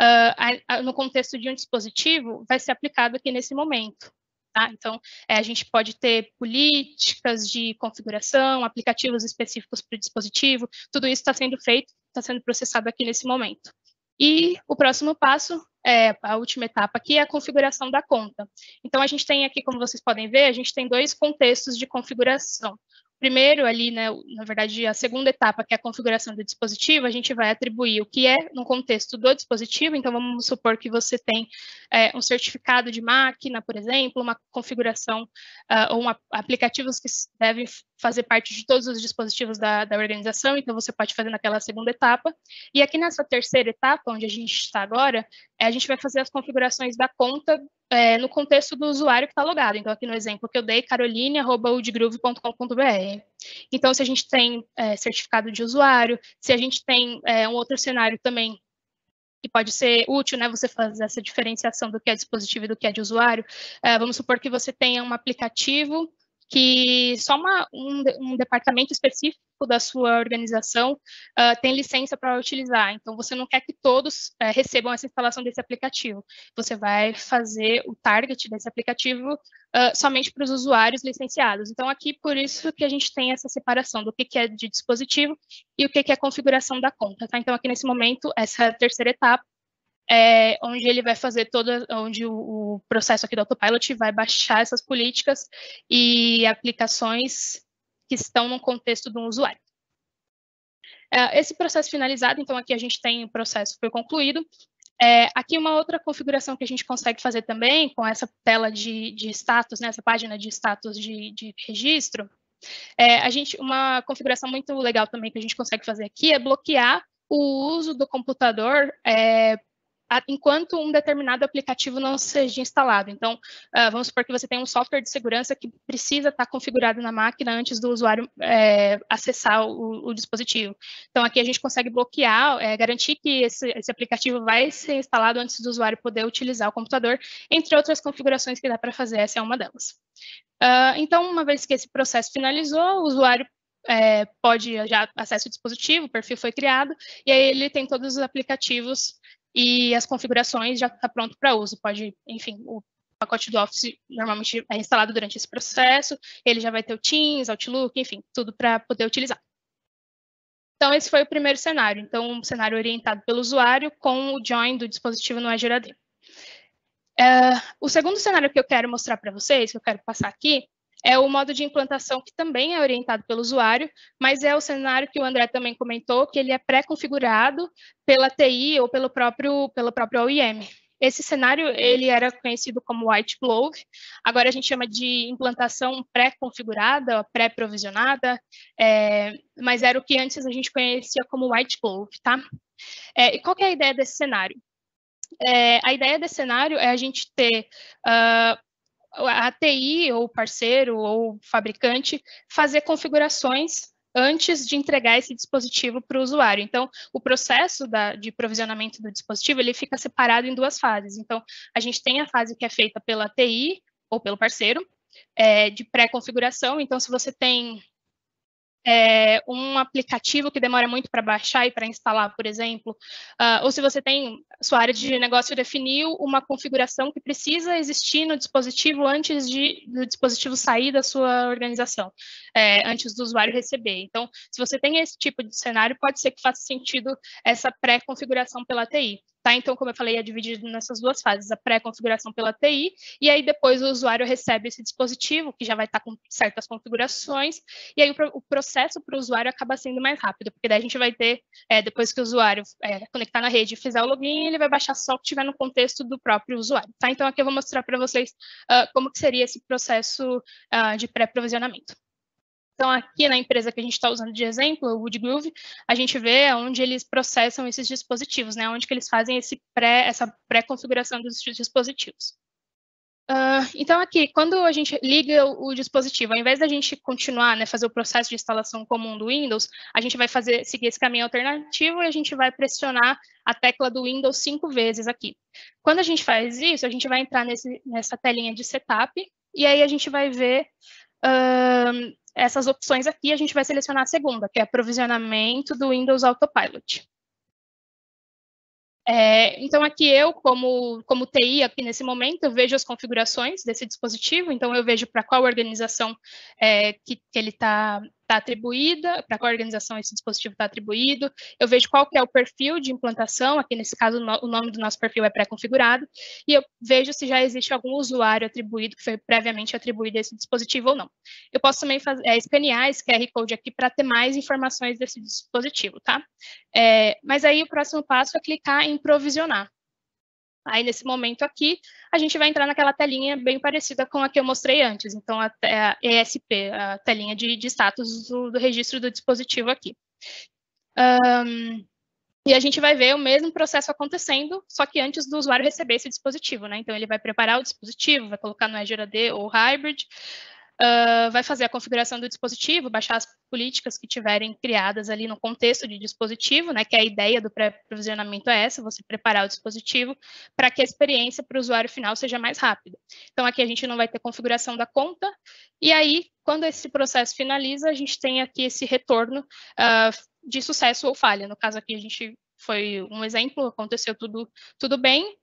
uh, a, a, no contexto de um dispositivo, vai ser aplicado aqui nesse momento. Tá? Então, é, a gente pode ter políticas de configuração, aplicativos específicos para o dispositivo, tudo isso está sendo feito, está sendo processado aqui nesse momento. E o próximo passo, é, a última etapa aqui, é a configuração da conta. Então, a gente tem aqui, como vocês podem ver, a gente tem dois contextos de configuração primeiro ali, né, na verdade, a segunda etapa, que é a configuração do dispositivo, a gente vai atribuir o que é no contexto do dispositivo, então vamos supor que você tem é, um certificado de máquina, por exemplo, uma configuração uh, ou um, aplicativos que devem fazer parte de todos os dispositivos da, da organização, então você pode fazer naquela segunda etapa. E aqui nessa terceira etapa, onde a gente está agora, é, a gente vai fazer as configurações da conta é, no contexto do usuário que está logado. Então, aqui no exemplo que eu dei, caroline.udgroove.com.br. Então, se a gente tem é, certificado de usuário, se a gente tem é, um outro cenário também que pode ser útil, né, você fazer essa diferenciação do que é dispositivo e do que é de usuário. É, vamos supor que você tenha um aplicativo que só uma, um, um, departamento específico da sua organização uh, tem licença para utilizar. Então, você não quer que todos uh, recebam essa instalação desse aplicativo. Você vai fazer o target desse aplicativo uh, somente para os usuários licenciados. Então, aqui por isso que a gente tem essa separação do que, que é de dispositivo e o que, que é configuração da conta. Tá? Então, aqui nesse momento, essa terceira etapa é, onde ele vai fazer toda, onde o, o, processo aqui do autopilot vai baixar essas políticas e aplicações que estão no contexto do usuário. É, esse processo finalizado, então aqui a gente tem o processo foi concluído. É, aqui uma outra configuração que a gente consegue fazer também com essa tela de, de status, né, essa página de status de, de registro, é, a gente, uma configuração muito legal também que a gente consegue fazer aqui é bloquear o uso do computador é, enquanto um determinado aplicativo não seja instalado. Então, uh, vamos supor que você tem um software de segurança que precisa estar configurado na máquina antes do usuário é, acessar o, o, dispositivo. Então, aqui a gente consegue bloquear, é, garantir que esse, esse, aplicativo vai ser instalado antes do usuário poder utilizar o computador, entre outras configurações que dá para fazer, essa é uma delas. Uh, então, uma vez que esse processo finalizou, o usuário é, pode já acessar o dispositivo, o perfil foi criado, e aí ele tem todos os aplicativos e as configurações já está pronto para uso. Pode, enfim, o pacote do Office normalmente é instalado durante esse processo, ele já vai ter o Teams, Outlook, enfim, tudo para poder utilizar. Então, esse foi o primeiro cenário. Então, um cenário orientado pelo usuário com o join do dispositivo no Azure AD. Uh, é, o segundo cenário que eu quero mostrar para vocês, que eu quero passar aqui, é o modo de implantação que também é orientado pelo usuário, mas é o cenário que o André também comentou, que ele é pré-configurado pela TI ou pelo próprio, pelo próprio OIM. Esse cenário ele era conhecido como white glove. Agora a gente chama de implantação pré-configurada, pré-provisionada, é, mas era o que antes a gente conhecia como white glove, tá? É, e qual é a ideia desse cenário? É, a ideia desse cenário é a gente ter uh, a TI, ou parceiro, ou fabricante, fazer configurações antes de entregar esse dispositivo para o usuário. Então, o processo da, de provisionamento do dispositivo, ele fica separado em duas fases. Então, a gente tem a fase que é feita pela TI, ou pelo parceiro, é, de pré-configuração. Então, se você tem é, um aplicativo que demora muito para baixar e para instalar, por exemplo, uh, ou se você tem sua área de negócio definiu uma configuração que precisa existir no dispositivo antes de, do dispositivo sair da sua organização, é, antes do usuário receber. Então, se você tem esse tipo de cenário, pode ser que faça sentido essa pré-configuração pela TI. Tá? Então, como eu falei, é dividido nessas duas fases, a pré-configuração pela TI, e aí depois o usuário recebe esse dispositivo, que já vai estar tá com certas configurações, e aí o, o processo para o usuário acaba sendo mais rápido, porque daí a gente vai ter, é, depois que o usuário é, conectar na rede e fizer o login, ele vai baixar só o que tiver no contexto do próprio usuário. Tá? Então, aqui eu vou mostrar para vocês uh, como que seria esse processo uh, de pré-provisionamento. Então, aqui na empresa que a gente está usando de exemplo, o Woodgroove, a gente vê onde eles processam esses dispositivos, né? onde que eles fazem esse pré, essa pré-configuração dos dispositivos. Uh, então, aqui, quando a gente liga o, o, dispositivo, ao invés da gente continuar, né, fazer o processo de instalação comum do Windows, a gente vai fazer, seguir esse caminho alternativo e a gente vai pressionar a tecla do Windows cinco vezes aqui. Quando a gente faz isso, a gente vai entrar nesse, nessa telinha de setup e aí a gente vai ver uh, essas opções aqui, a gente vai selecionar a segunda, que é aprovisionamento do Windows Autopilot. É, então, aqui eu, como, como TI, aqui nesse momento, eu vejo as configurações desse dispositivo, então eu vejo para qual organização é, que, que ele está está atribuída, para qual organização esse dispositivo está atribuído, eu vejo qual que é o perfil de implantação, aqui nesse caso o nome do nosso perfil é pré-configurado, e eu vejo se já existe algum usuário atribuído, que foi previamente atribuído a esse dispositivo ou não. Eu posso também fazer, é, escanear esse QR Code aqui para ter mais informações desse dispositivo, tá? É, mas aí o próximo passo é clicar em provisionar. Aí, nesse momento aqui, a gente vai entrar naquela telinha bem parecida com a que eu mostrei antes. Então, a, a ESP, a telinha de, de status do, do, registro do dispositivo aqui. Um, e a gente vai ver o mesmo processo acontecendo, só que antes do usuário receber esse dispositivo, né? Então, ele vai preparar o dispositivo, vai colocar no Azure AD ou Hybrid, ah, vai fazer a configuração do dispositivo, baixar as políticas que tiverem criadas ali no contexto de dispositivo, né, que a ideia do pré-provisionamento é essa, você preparar o dispositivo para que a experiência para o usuário final seja mais rápida. Então, aqui a gente não vai ter configuração da conta, e aí, quando esse processo finaliza, a gente tem aqui esse retorno uh, de sucesso ou falha. No caso aqui, a gente foi um exemplo, aconteceu tudo, tudo bem,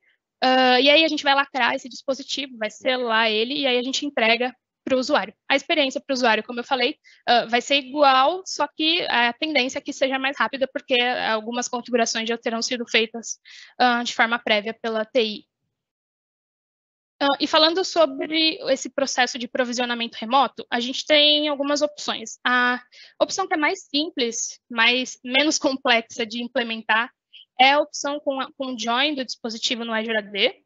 Uh, e aí a gente vai lacrar esse dispositivo, vai selar ele, e aí a gente entrega para o usuário. A experiência para o usuário, como eu falei, uh, vai ser igual, só que a tendência é que seja mais rápida, porque algumas configurações já terão sido feitas uh, de forma prévia pela TI. Uh, ah, e falando sobre esse processo de provisionamento remoto, a gente tem algumas opções. A opção que é mais simples, mas menos complexa de implementar, é a opção com, a, com join do dispositivo no Azure AD,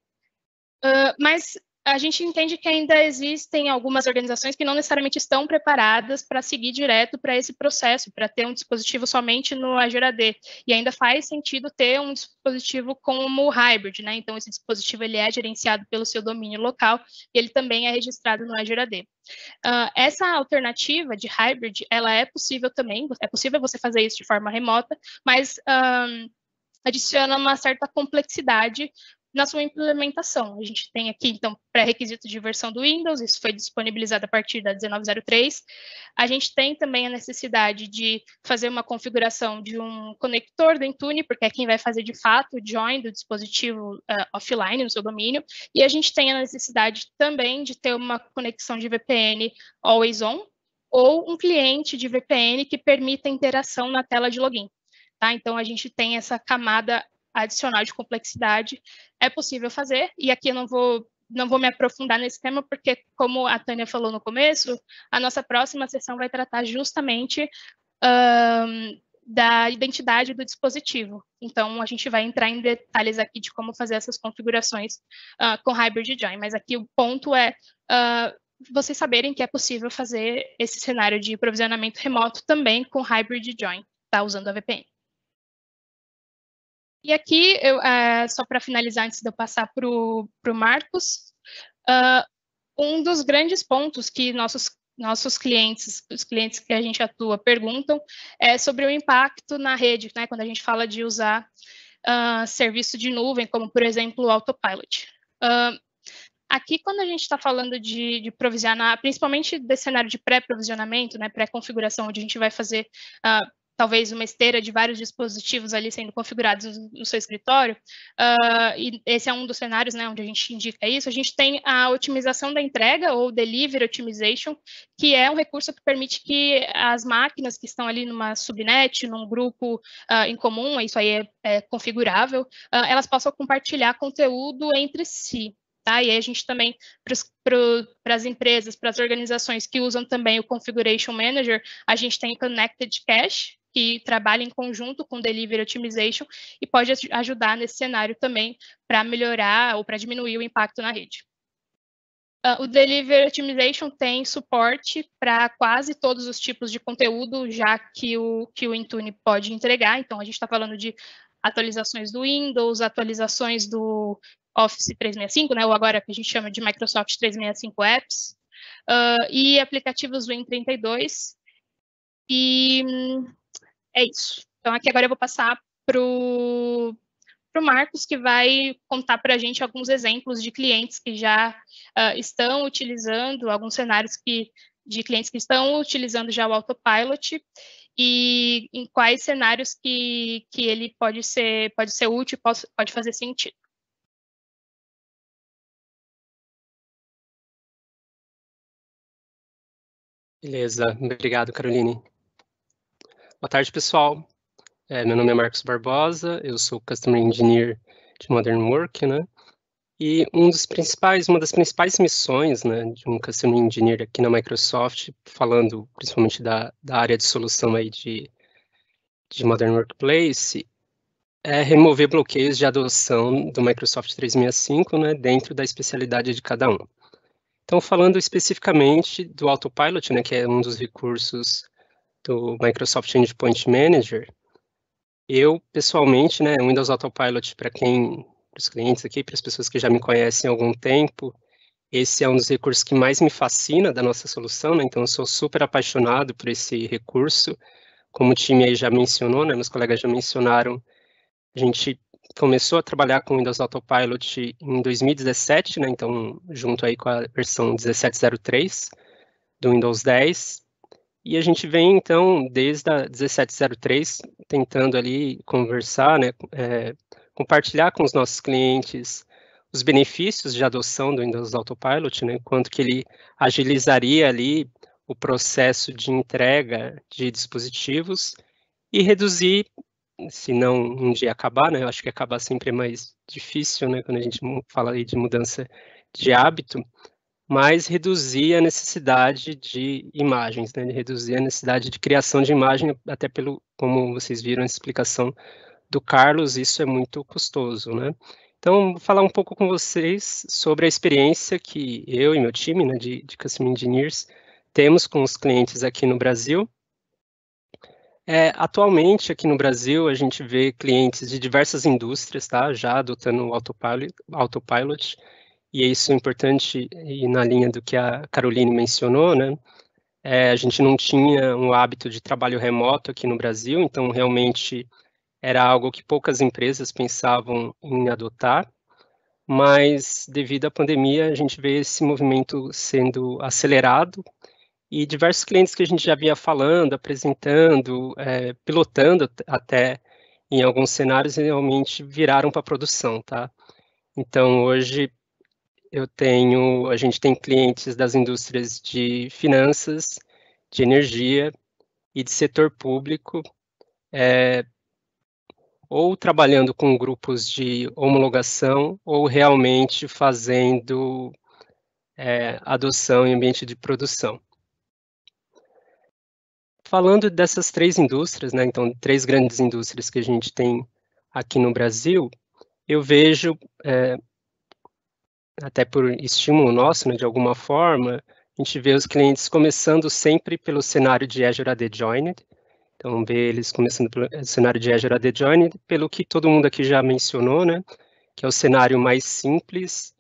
Uh, mas a gente entende que ainda existem algumas organizações que não necessariamente estão preparadas para seguir direto para esse processo, para ter um dispositivo somente no Azure E ainda faz sentido ter um dispositivo como hybrid, né? Então, esse dispositivo ele é gerenciado pelo seu domínio local e ele também é registrado no Azure Uh, essa alternativa de hybrid, ela é possível também, é possível você fazer isso de forma remota, mas um, adiciona uma certa complexidade na sua implementação. A gente tem aqui, então, pré-requisito de versão do Windows, isso foi disponibilizado a partir da 1903. A gente tem também a necessidade de fazer uma configuração de um conector do Intune, porque é quem vai fazer de fato o join do dispositivo uh, offline no seu domínio. E a gente tem a necessidade também de ter uma conexão de VPN always on ou um cliente de VPN que permita interação na tela de login. Tá? Então, a gente tem essa camada adicional de complexidade é possível fazer, e aqui eu não vou não vou me aprofundar nesse tema, porque, como a Tânia falou no começo, a nossa próxima sessão vai tratar justamente um, da identidade do dispositivo. Então, a gente vai entrar em detalhes aqui de como fazer essas configurações uh, com Hybrid Join, mas aqui o ponto é uh, vocês saberem que é possível fazer esse cenário de provisionamento remoto também com Hybrid Join, tá? Usando a VPN. E aqui, eu, é, só para finalizar, antes de eu passar para o Marcos, uh, um dos grandes pontos que nossos, nossos clientes, os clientes que a gente atua, perguntam é sobre o impacto na rede, né, quando a gente fala de usar uh, serviço de nuvem, como, por exemplo, o Autopilot. Ah, aqui, quando a gente está falando de, de, provisionar, principalmente desse cenário de pré-provisionamento, né, pré-configuração, onde a gente vai fazer uh, talvez uma esteira de vários dispositivos ali sendo configurados no seu escritório, uh, e esse é um dos cenários né, onde a gente indica isso, a gente tem a otimização da entrega, ou delivery optimization, que é um recurso que permite que as máquinas que estão ali numa subnet, num grupo uh, em comum, isso aí é, é configurável, uh, elas possam compartilhar conteúdo entre si. Tá? E aí a gente também, para as empresas, para as organizações que usam também o Configuration Manager, a gente tem o Connected Cache, que trabalha em conjunto com Delivery Optimization e pode ajudar nesse cenário também para melhorar ou para diminuir o impacto na rede. Uh, o Delivery Optimization tem suporte para quase todos os tipos de conteúdo, já que o, que o Intune pode entregar. Então, a gente está falando de atualizações do Windows, atualizações do Office 365, né, ou agora que a gente chama de Microsoft 365 Apps, uh, e aplicativos Win32. E é isso. Então, aqui agora eu vou passar para o Marcos, que vai contar para a gente alguns exemplos de clientes que já uh, estão utilizando, alguns cenários que, de clientes que estão utilizando já o autopilot e em quais cenários que, que ele pode ser, pode ser útil, pode, pode fazer sentido. Beleza, obrigado, Caroline. Boa tarde, pessoal. É, meu nome é Marcos Barbosa, eu sou Customer Engineer de Modern Work, né? E um dos principais, uma das principais missões né, de um Customer Engineer aqui na Microsoft, falando principalmente da, da área de solução aí de, de Modern Workplace, é remover bloqueios de adoção do Microsoft 365 né, dentro da especialidade de cada um. Então, falando especificamente do Autopilot, né, que é um dos recursos do Microsoft Endpoint Manager, eu, pessoalmente, né, Windows Autopilot, para quem, para os clientes aqui, para as pessoas que já me conhecem há algum tempo, esse é um dos recursos que mais me fascina da nossa solução, né? então eu sou super apaixonado por esse recurso. Como o time aí já mencionou, né? meus colegas já mencionaram, a gente começou a trabalhar com o Windows Autopilot em 2017, né? então junto aí com a versão 1703 do Windows 10, e a gente vem, então, desde a 1703, tentando ali conversar, né, é, compartilhar com os nossos clientes os benefícios de adoção do Windows Autopilot, né, quanto que ele agilizaria ali o processo de entrega de dispositivos e reduzir, se não um dia acabar, né, eu acho que acabar sempre é mais difícil, né, quando a gente fala aí de mudança de hábito, mas reduzir a necessidade de imagens, né? reduzir a necessidade de criação de imagem, até pelo, como vocês viram a explicação do Carlos, isso é muito custoso, né? Então, vou falar um pouco com vocês sobre a experiência que eu e meu time né, de, de Custom Engineers temos com os clientes aqui no Brasil. É, atualmente, aqui no Brasil, a gente vê clientes de diversas indústrias, tá? Já adotando o autopilot, autopilot e é isso é importante, e na linha do que a Caroline mencionou, né? É, a gente não tinha um hábito de trabalho remoto aqui no Brasil, então realmente era algo que poucas empresas pensavam em adotar, mas devido à pandemia a gente vê esse movimento sendo acelerado e diversos clientes que a gente já via falando, apresentando, é, pilotando até em alguns cenários realmente viraram para produção, tá? Então hoje eu tenho, a gente tem clientes das indústrias de finanças, de energia e de setor público, é, ou trabalhando com grupos de homologação, ou realmente fazendo é, adoção em ambiente de produção. Falando dessas três indústrias, né, então, três grandes indústrias que a gente tem aqui no Brasil, eu vejo é, até por estímulo nosso, né, de alguma forma, a gente vê os clientes começando sempre pelo cenário de Azure AD Joined. Então, vê eles começando pelo eh, cenário de Azure AD Joined, pelo que todo mundo aqui já mencionou, né, que é o cenário mais simples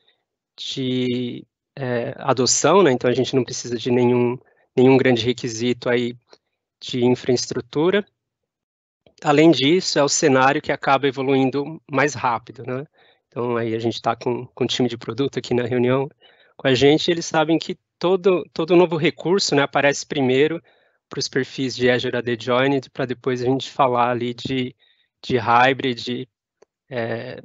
de é, adoção, né, então a gente não precisa de nenhum, nenhum grande requisito aí de infraestrutura. Além disso, é o cenário que acaba evoluindo mais rápido, né? Então, aí a gente está com, com o time de produto aqui na reunião com a gente, eles sabem que todo, todo novo recurso né, aparece primeiro para os perfis de Azure AD Joined, para depois a gente falar ali de, de hybrid é,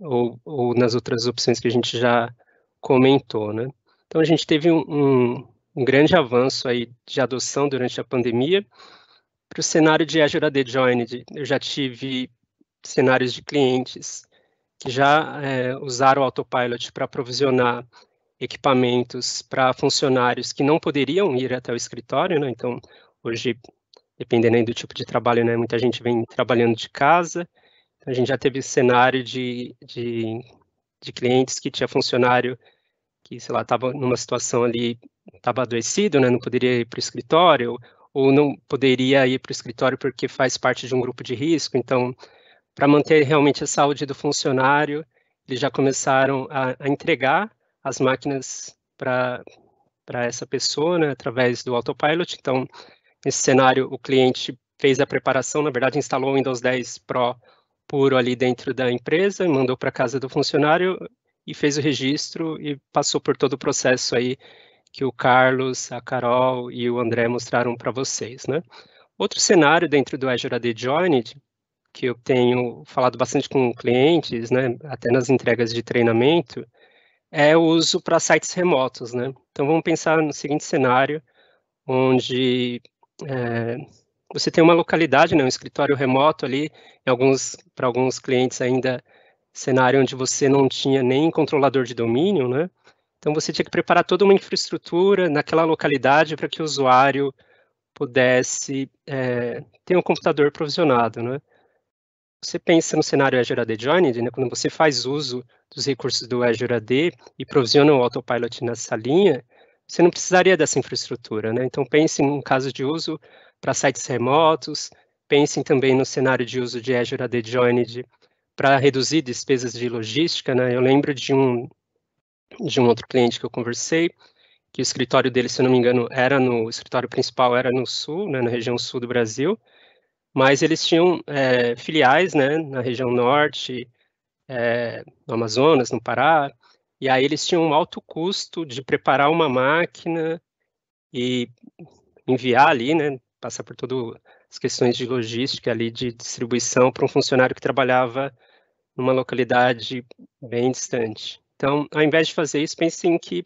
ou, ou nas outras opções que a gente já comentou. Né? Então, a gente teve um, um, um grande avanço aí de adoção durante a pandemia. Para o cenário de Azure AD Joined, eu já tive cenários de clientes que já é, usaram o autopilot para provisionar equipamentos para funcionários que não poderiam ir até o escritório, né? Então, hoje, dependendo do tipo de trabalho, né, muita gente vem trabalhando de casa. A gente já teve cenário de, de, de clientes que tinha funcionário que, sei lá, estava numa situação ali, estava adoecido, né? Não poderia ir para o escritório ou não poderia ir para o escritório porque faz parte de um grupo de risco, então para manter realmente a saúde do funcionário, eles já começaram a, a entregar as máquinas para essa pessoa, né, através do autopilot. Então, nesse cenário, o cliente fez a preparação, na verdade, instalou o Windows 10 Pro puro ali dentro da empresa, mandou para casa do funcionário e fez o registro e passou por todo o processo aí que o Carlos, a Carol e o André mostraram para vocês, né? Outro cenário dentro do Azure AD Joined que eu tenho falado bastante com clientes, né, até nas entregas de treinamento, é o uso para sites remotos, né? Então vamos pensar no seguinte cenário, onde é, você tem uma localidade, né, um escritório remoto ali, alguns para alguns clientes ainda cenário onde você não tinha nem controlador de domínio, né? Então você tinha que preparar toda uma infraestrutura naquela localidade para que o usuário pudesse é, ter um computador provisionado, né? você pensa no cenário Azure AD Joined, né, quando você faz uso dos recursos do Azure AD e provisiona o Autopilot nessa linha, você não precisaria dessa infraestrutura. Né? Então, pense em um caso de uso para sites remotos, Pense também no cenário de uso de Azure AD Joined para reduzir despesas de logística. Né? Eu lembro de um, de um outro cliente que eu conversei, que o escritório dele, se eu não me engano, era no o escritório principal era no sul, né, na região sul do Brasil, mas eles tinham é, filiais né, na região norte, é, no Amazonas, no Pará, e aí eles tinham um alto custo de preparar uma máquina e enviar ali, né, passar por todas as questões de logística ali, de distribuição para um funcionário que trabalhava numa localidade bem distante. Então, ao invés de fazer isso, pense em que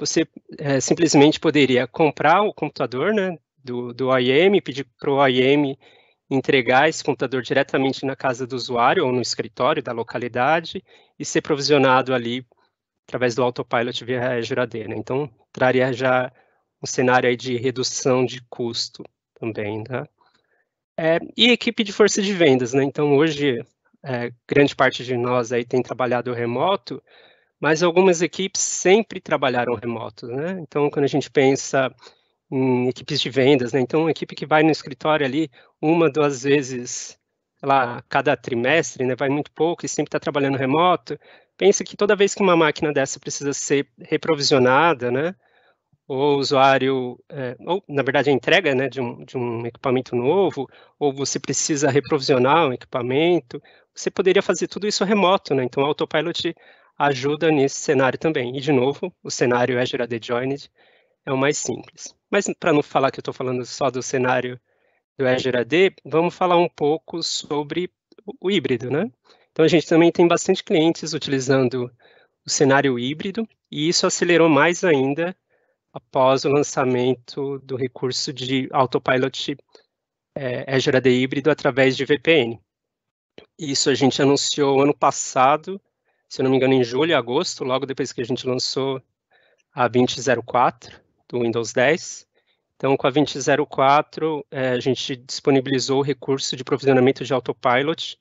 você é, simplesmente poderia comprar o computador né, do, do IM, pedir para o IM entregar esse computador diretamente na casa do usuário ou no escritório da localidade e ser provisionado ali através do autopilot via Juradeira. Né? Então, traria já um cenário aí de redução de custo também, tá? É, e equipe de força de vendas, né? Então, hoje, é, grande parte de nós aí tem trabalhado remoto, mas algumas equipes sempre trabalharam remoto, né? Então, quando a gente pensa em equipes de vendas, né? Então, uma equipe que vai no escritório ali uma, duas vezes lá cada trimestre, né? Vai muito pouco e sempre está trabalhando remoto. Pensa que toda vez que uma máquina dessa precisa ser reprovisionada, né? Ou o usuário, é, ou na verdade a entrega, né, de um, de um equipamento novo, ou você precisa reprovisionar um equipamento, você poderia fazer tudo isso remoto, né? Então, o Autopilot ajuda nesse cenário também. E, de novo, o cenário é Azure AD Joined é o mais simples. Mas para não falar que eu estou falando só do cenário do Azure AD, vamos falar um pouco sobre o híbrido, né? Então a gente também tem bastante clientes utilizando o cenário híbrido e isso acelerou mais ainda após o lançamento do recurso de Autopilot é, Azure AD híbrido através de VPN. Isso a gente anunciou ano passado, se eu não me engano, em julho e agosto, logo depois que a gente lançou a 2004 do Windows 10. Então, com a 2004, é, eh, a gente disponibilizou o recurso de provisionamento de autopilot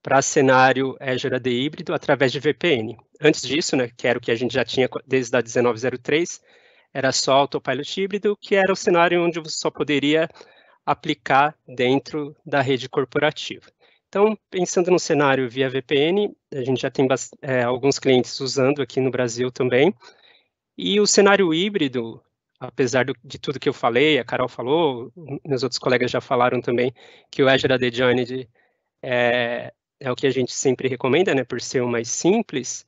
para cenário eh, Azure AD híbrido através de VPN. Antes disso, né, que era o que a gente já tinha desde a 1903, era só autopilot híbrido, que era o cenário onde você só poderia aplicar dentro da rede corporativa. Então, pensando no cenário via VPN, a gente já tem é, alguns clientes usando aqui no Brasil também. E o cenário híbrido, apesar do, de tudo que eu falei, a Carol falou, meus outros colegas já falaram também, que o Azure AD é, é o que a gente sempre recomenda, né, por ser o mais simples,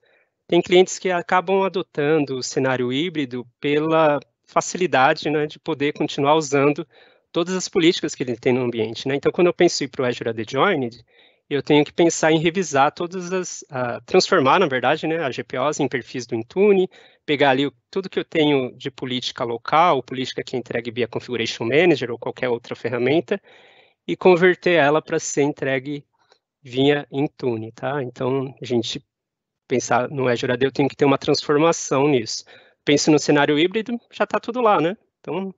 tem clientes que acabam adotando o cenário híbrido pela facilidade né, de poder continuar usando todas as políticas que ele tem no ambiente. Né? Então, quando eu penso em ir para o Azure AD Joined, eu tenho que pensar em revisar todas as, uh, transformar, na verdade, né, a GPOs em perfis do Intune, pegar ali o, tudo que eu tenho de política local, política que entregue via Configuration Manager ou qualquer outra ferramenta, e converter ela para ser entregue via Intune, tá? Então, a gente pensar no Azure AD, eu tenho que ter uma transformação nisso. Penso no cenário híbrido, já está tudo lá, né? Então,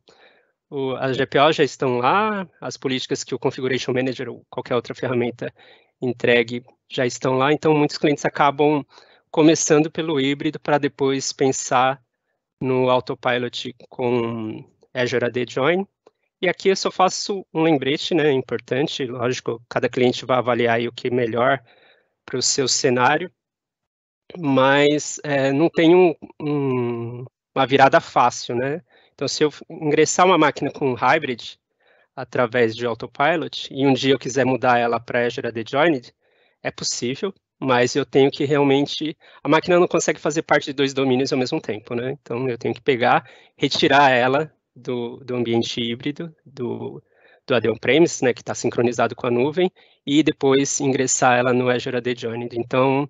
o, as GPOs já estão lá, as políticas que o Configuration Manager ou qualquer outra ferramenta entregue já estão lá, então muitos clientes acabam começando pelo híbrido para depois pensar no autopilot com Azure AD Join. E aqui eu só faço um lembrete, né, importante, lógico, cada cliente vai avaliar o que é melhor para o seu cenário, mas é, não tem um, um, uma virada fácil, né? Então, se eu ingressar uma máquina com um hybrid através de autopilot e um dia eu quiser mudar ela para Azure AD Joined, é possível, mas eu tenho que realmente. A máquina não consegue fazer parte de dois domínios ao mesmo tempo, né? Então, eu tenho que pegar, retirar ela do, do ambiente híbrido, do, do AD on-premise, né, que está sincronizado com a nuvem, e depois ingressar ela no Azure AD Joined. Então,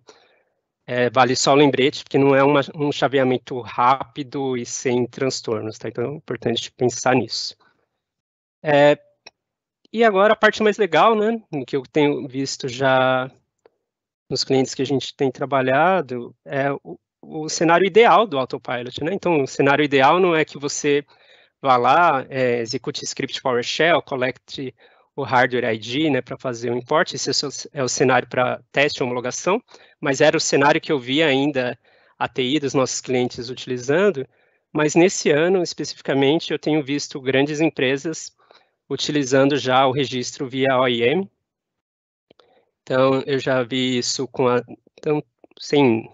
é, vale só o lembrete, que não é uma, um chaveamento rápido e sem transtornos, tá? Então é importante pensar nisso. É, e agora a parte mais legal, né, que eu tenho visto já nos clientes que a gente tem trabalhado, é o, o cenário ideal do autopilot, né? Então, o cenário ideal não é que você vá lá, é, execute script PowerShell, collecte o hardware ID né, para fazer o import, esse é o é cenário para teste e homologação, mas era o cenário que eu via ainda a TI dos nossos clientes utilizando, mas nesse ano especificamente eu tenho visto grandes empresas utilizando já o registro via OIM. Então eu já vi isso com a então sim,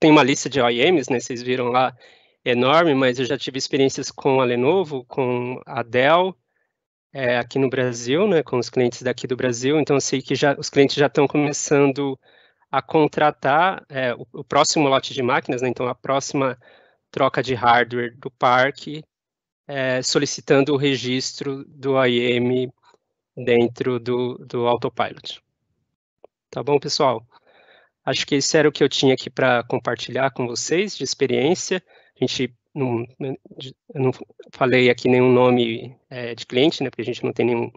tem uma lista de OIMs, né? Vocês viram lá enorme, mas eu já tive experiências com a Lenovo, com a Dell, é, aqui no Brasil, né, com os clientes daqui do Brasil. Então, eu sei que já, os clientes já estão começando a contratar é, o, o, próximo lote de máquinas, né, então a próxima troca de hardware do parque, é, solicitando o registro do IM dentro do, do Autopilot. Tá bom, pessoal? Acho que isso era o que eu tinha aqui para compartilhar com vocês de experiência. A gente não, né, não falei aqui nenhum nome é, de cliente, né? Porque a gente não tem nenhum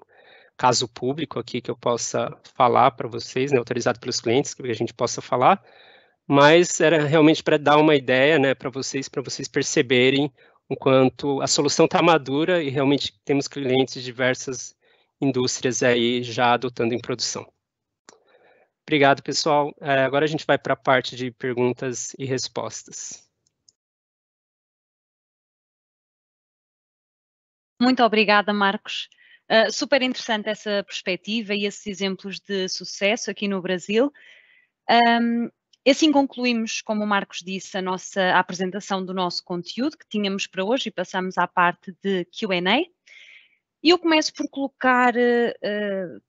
caso público aqui que eu possa falar para vocês, né? Autorizado pelos clientes, que a gente possa falar. Mas era realmente para dar uma ideia, né? Para vocês, para vocês perceberem o quanto a solução está madura e realmente temos clientes de diversas indústrias aí já adotando em produção. Obrigado, pessoal. Eh, agora a gente vai para a parte de perguntas e respostas. Muito obrigada, Marcos. Uh, super interessante essa perspectiva e esses exemplos de sucesso aqui no Brasil. Um, assim concluímos, como o Marcos disse, a nossa a apresentação do nosso conteúdo que tínhamos para hoje e passamos à parte de QA. E eu começo por colocar, uh,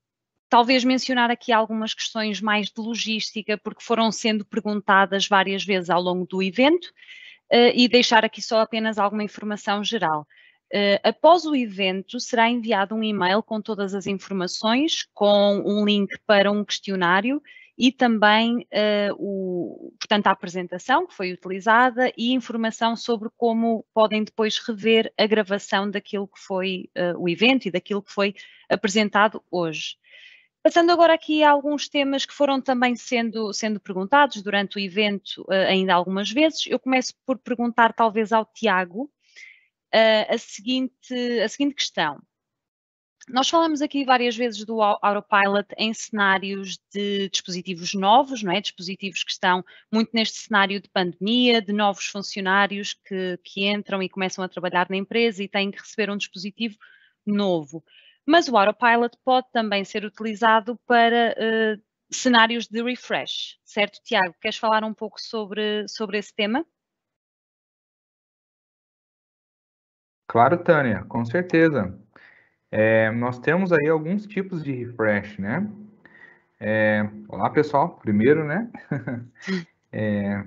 talvez mencionar aqui algumas questões mais de logística, porque foram sendo perguntadas várias vezes ao longo do evento, uh, e deixar aqui só apenas alguma informação geral. Eh, após o evento, será enviado um e-mail com todas as informações, com um link para um questionário e também uh, o, portanto, a apresentação que foi utilizada e informação sobre como podem depois rever a gravação daquilo que foi uh, o evento e daquilo que foi apresentado hoje. Passando agora aqui a alguns temas que foram também sendo, sendo perguntados durante o evento uh, ainda algumas vezes, eu começo por perguntar talvez ao Tiago, uh, a, seguinte, a seguinte questão. Nós falamos aqui várias vezes do autopilot em cenários de dispositivos novos, não é? Dispositivos que estão muito neste cenário de pandemia, de novos funcionários que, que entram e começam a trabalhar na empresa e têm que receber um dispositivo novo. Mas o autopilot pode também ser utilizado para uh, cenários de refresh, certo, Tiago? Queres falar um pouco sobre, sobre esse tema? Claro, Tânia, com certeza. É, nós temos aí alguns tipos de refresh, né? É, olá, pessoal, primeiro, né? é,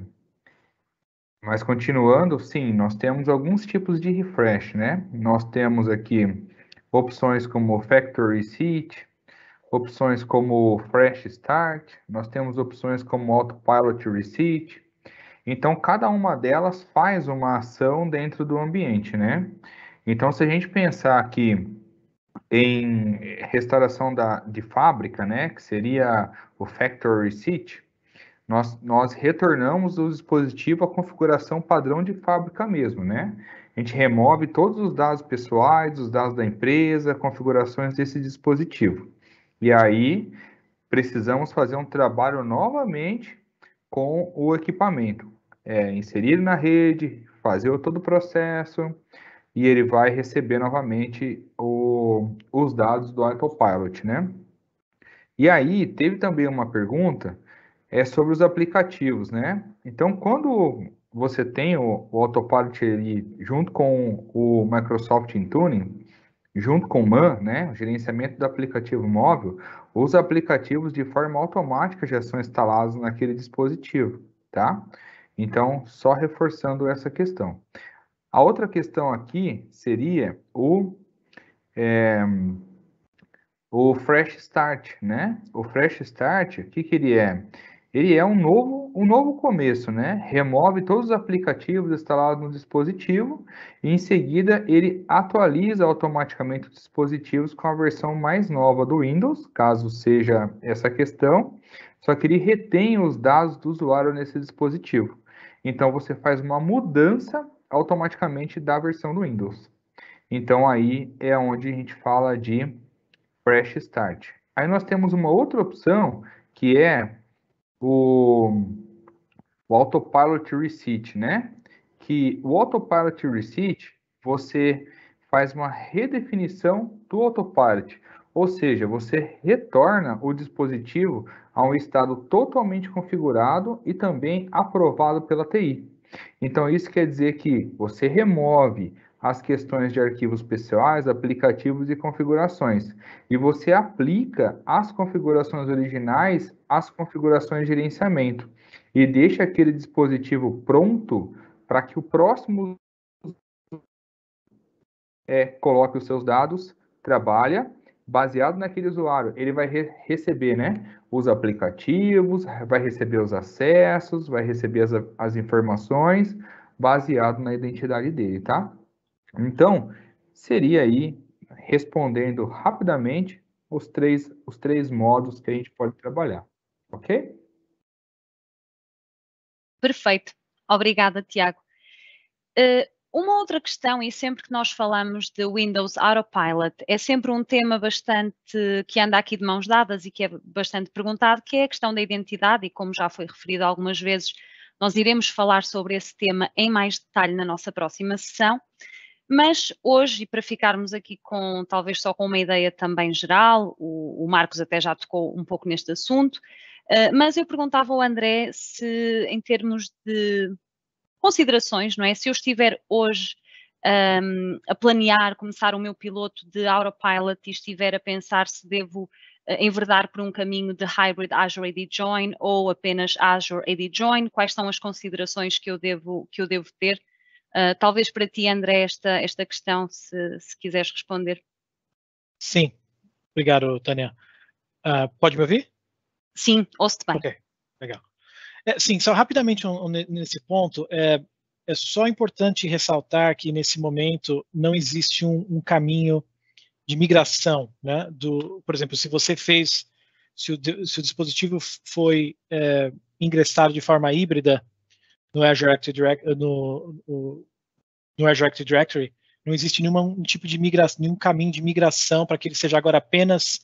mas continuando, sim, nós temos alguns tipos de refresh, né? Nós temos aqui opções como Factory Seat, opções como Fresh Start, nós temos opções como Autopilot Reset, então, cada uma delas faz uma ação dentro do ambiente, né? Então, se a gente pensar aqui em restauração da, de fábrica, né, que seria o factory reset, nós, nós retornamos o dispositivo à configuração padrão de fábrica mesmo, né? A gente remove todos os dados pessoais, os dados da empresa, configurações desse dispositivo. E aí, precisamos fazer um trabalho novamente com o equipamento é, inserir na rede, fazer todo o processo e ele vai receber novamente o, os dados do autopilot, né? E aí, teve também uma pergunta é sobre os aplicativos, né? Então, quando você tem o, o Autopilot ali, junto com o Microsoft Intune, junto com o MAN, né, o gerenciamento do aplicativo móvel, os aplicativos de forma automática já são instalados naquele dispositivo, tá? Então, só reforçando essa questão. A outra questão aqui seria o, é, o Fresh Start, né? O Fresh Start, o que, que ele é? Ele é um novo, um novo começo, né? Remove todos os aplicativos instalados no dispositivo e em seguida ele atualiza automaticamente os dispositivos com a versão mais nova do Windows, caso seja essa questão, só que ele retém os dados do usuário nesse dispositivo. Então você faz uma mudança automaticamente da versão do Windows. Então aí é onde a gente fala de Fresh Start. Aí nós temos uma outra opção que é o, o Autopilot Reset, né? Que o Autopilot Reset você faz uma redefinição do Autopilot, ou seja, você retorna o dispositivo a um estado totalmente configurado e também aprovado pela TI. Então, isso quer dizer que você remove as questões de arquivos pessoais, aplicativos e configurações. E você aplica as configurações originais às configurações de gerenciamento e deixa aquele dispositivo pronto para que o próximo é, coloque os seus dados, trabalha baseado naquele usuário, ele vai re receber né, os aplicativos, vai receber os acessos, vai receber as, as informações baseado na identidade dele, tá? Então, seria aí, respondendo rapidamente, os três, os três modos que a gente pode trabalhar, ok? Perfeito. Obrigada, Tiago. Uh, uma outra questão, e sempre que nós falamos de Windows Autopilot, é sempre um tema bastante que anda aqui de mãos dadas e que é bastante perguntado, que é a questão da identidade, e como já foi referido algumas vezes, nós iremos falar sobre esse tema em mais detalhe na nossa próxima sessão. Mas hoje, e para ficarmos aqui com talvez só com uma ideia também geral, o, o Marcos até já tocou um pouco neste assunto, uh, mas eu perguntava ao André se, em termos de considerações, não é? Se eu estiver hoje um, a planear começar o meu piloto de autopilot e estiver a pensar se devo eh, enverdar por um caminho de Hybrid Azure AD Join ou apenas Azure AD Join? Quais são as considerações que eu devo, que eu devo ter? Uh, talvez para ti, André, esta, esta questão, se, se quiseres responder. Sim, obrigado, Tânia. Uh, ah, pode me ouvir? Sim, ouço-te bem. Ok, legal. É, sim, só rapidamente um, um, nesse ponto, é, é só importante ressaltar que nesse momento não existe um, um caminho de migração, né? Do, por exemplo, se você fez, se o, se o dispositivo foi é, ingressado de forma híbrida no Azure Active Directory, no, no, no Azure Active Directory, não existe nenhum tipo de migração, nenhum caminho de migração para que ele seja agora apenas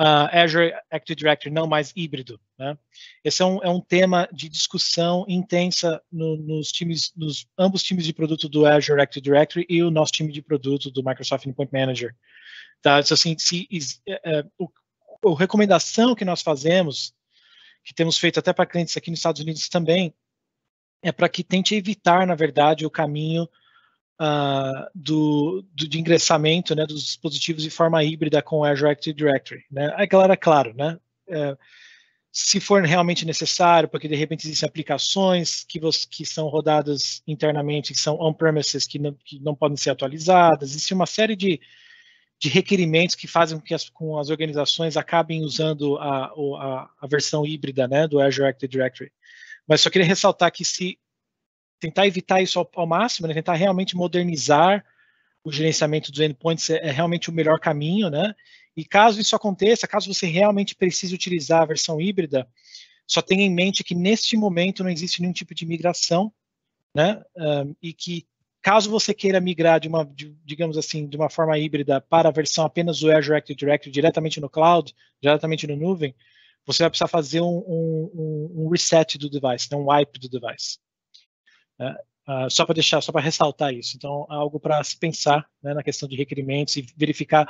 uh, Azure Active Directory, não mais híbrido. Né? Esse é um, é um tema de discussão intensa no, nos times, nos ambos times de produto do Azure Active Directory e o nosso time de produto do Microsoft Endpoint Manager. Tá? Então, assim, se, é, é, o, a recomendação que nós fazemos, que temos feito até para clientes aqui nos Estados Unidos também, é para que tente evitar, na verdade, o caminho uh, do, do, de ingressamento né, dos dispositivos de forma híbrida com o Azure Active Directory. Né? É Aí, claro, né? É, se for realmente necessário, porque de repente existem aplicações que, vos, que são rodadas internamente, que são on-premises, que, que não, podem ser atualizadas, existe uma série de, de requerimentos que fazem com que as, com as organizações acabem usando a, a, a, versão híbrida né, do Azure Active Directory. Mas só queria ressaltar que se tentar evitar isso ao, ao máximo, né? tentar realmente modernizar o gerenciamento dos endpoints é, é, realmente o melhor caminho, né? E caso isso aconteça, caso você realmente precise utilizar a versão híbrida, só tenha em mente que neste momento não existe nenhum tipo de migração, né? Um, e que caso você queira migrar de uma, de, digamos assim, de uma forma híbrida para a versão apenas do Azure Active Directory diretamente no cloud, diretamente no nuvem, você vai precisar fazer um, um, um reset do device, né? um wipe do device. Uh, só para deixar, só para ressaltar isso. Então, é algo para se pensar né, na questão de requerimentos e verificar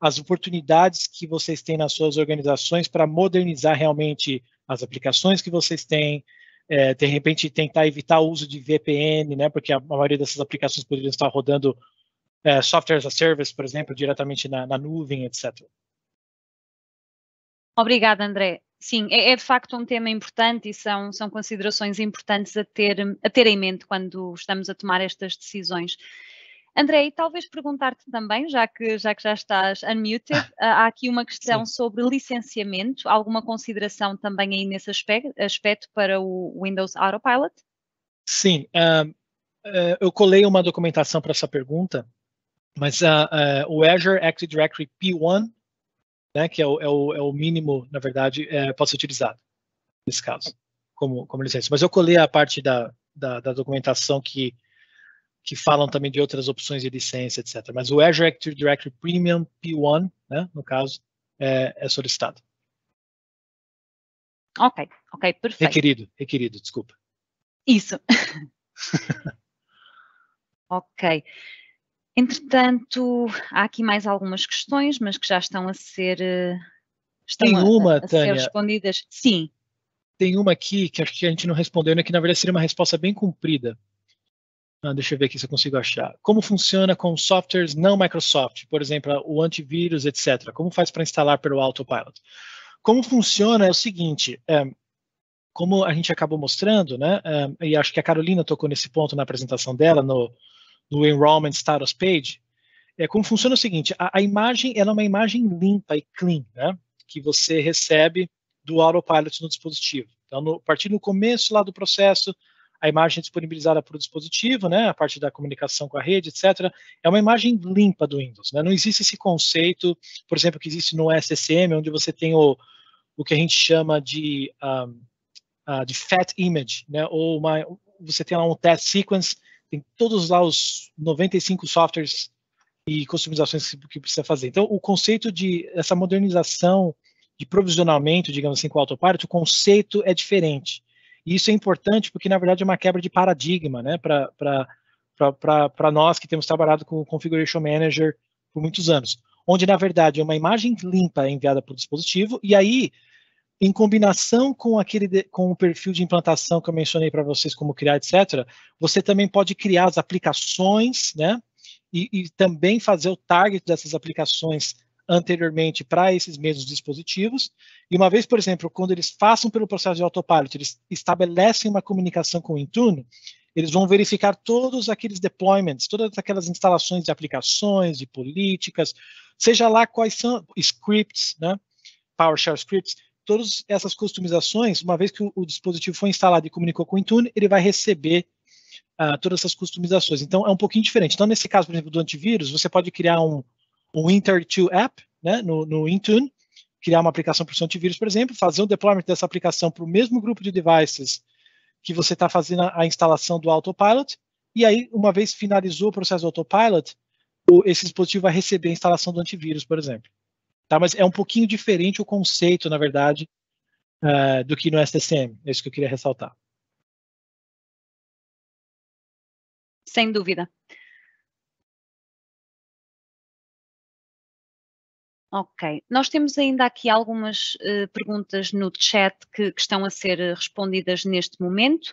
as oportunidades que vocês têm nas suas organizações para modernizar realmente as aplicações que vocês têm, é, de repente tentar evitar o uso de VPN, né, porque a, maioria dessas aplicações poderiam estar rodando é, software as a service, por exemplo, diretamente na, na nuvem, etc. Obrigada, André. Sim, é, é, de facto um tema importante e são, são considerações importantes a ter, a ter em mente quando estamos a tomar estas decisões. André, e talvez perguntar-te também, já que, já que já estás unmuted, há aqui uma questão Sim. sobre licenciamento, alguma consideração também aí nesse aspecto, aspecto para o Windows Autopilot? Sim, uh, uh, eu colei uma documentação para essa pergunta, mas uh, o Azure Active Directory P1 né, que é o, é, o, é o mínimo, na verdade, é, pode ser utilizado nesse caso, como, como licença. Mas eu colei a parte da, da, da, documentação que, que falam também de outras opções de licença, etc. Mas o Azure Active Directory Premium P1, né, no caso, é, é solicitado. Ok, ok, perfeito. Requerido, requerido, desculpa. Isso. ok. Entretanto, há aqui mais algumas questões, mas que já estão a ser, eh, estão Tem uma, a, a ser respondidas. Sim. Tem uma aqui que acho que a gente não respondeu, né, que na verdade seria uma resposta bem comprida. Ah, deixa eu ver aqui se eu consigo achar. Como funciona com softwares não Microsoft, por exemplo, o antivírus, etc. Como faz para instalar pelo autopilot? Como funciona é o seguinte: é, como a gente acabou mostrando, né? É, e acho que a Carolina tocou nesse ponto na apresentação dela, no, no Enrollment Status Page, é como funciona o seguinte, a, a, imagem ela é uma imagem limpa e clean, né, que você recebe do autopilot no dispositivo. Então, no, a partir do começo lá do processo, a imagem é disponibilizada para o dispositivo, né, a parte da comunicação com a rede, etc., é uma imagem limpa do Windows. Né? Não existe esse conceito, por exemplo, que existe no SSM, onde você tem o, o que a gente chama de, um, uh, ah, ah, de fat image, né, ou uma, você tem lá um test sequence tem todos lá os 95 softwares e customizações que precisa fazer. Então, o conceito de essa modernização de provisionamento, digamos assim, com auto parte o conceito é diferente. E isso é importante porque, na verdade, é uma quebra de paradigma, né, para nós que temos trabalhado com o Configuration Manager por muitos anos, onde, na verdade, é uma imagem limpa enviada para o dispositivo, e aí em combinação com aquele com o perfil de implantação que eu mencionei para vocês, como criar, etc., você também pode criar as aplicações, né? E, e também fazer o target dessas aplicações anteriormente para esses mesmos dispositivos. E uma vez, por exemplo, quando eles passam pelo processo de autopilot, eles estabelecem uma comunicação com o Intune, eles vão verificar todos aqueles deployments, todas aquelas instalações de aplicações, de políticas, seja lá quais são, scripts, né? PowerShell scripts, todas essas customizações, uma vez que o, o, dispositivo foi instalado e comunicou com o Intune, ele vai receber uh, todas essas customizações. Então, é um pouquinho diferente. Então, nesse caso, por exemplo, do antivírus, você pode criar um, um Inter2 app né, no, no Intune, criar uma aplicação para o seu antivírus, por exemplo, fazer o deployment dessa aplicação para o mesmo grupo de devices que você está fazendo a, a instalação do autopilot, e aí, uma vez finalizou o processo do autopilot, o, esse dispositivo vai receber a instalação do antivírus, por exemplo. Tá? Mas é um pouquinho diferente o conceito, na verdade, uh, do que no STCM. É isso que eu queria ressaltar. Sem dúvida. Ok. Nós temos ainda aqui algumas uh, perguntas no chat que, que, estão a ser eh, respondidas neste momento.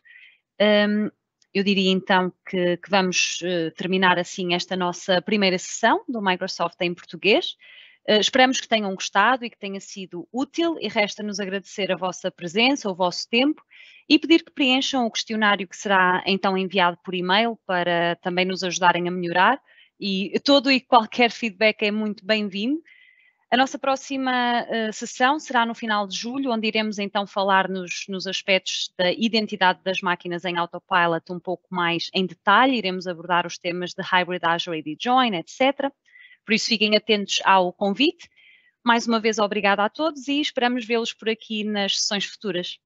Um, eu diria então que, que vamos uh, terminar assim esta nossa primeira sessão do Microsoft em português. Eh, esperamos que tenham gostado e que tenha sido útil e resta-nos agradecer a vossa presença, o vosso tempo e pedir que preencham o questionário que será então enviado por e-mail para também nos ajudarem a melhorar e todo e qualquer feedback é muito bem-vindo. A nossa próxima eh, sessão será no final de julho, onde iremos então falar nos, nos, aspectos da identidade das máquinas em autopilot um pouco mais em detalhe. Iremos abordar os temas de hybrid Azure AD join, etc. Por isso, fiquem atentos ao convite. Mais uma vez, obrigada a todos e esperamos vê-los por aqui nas sessões futuras.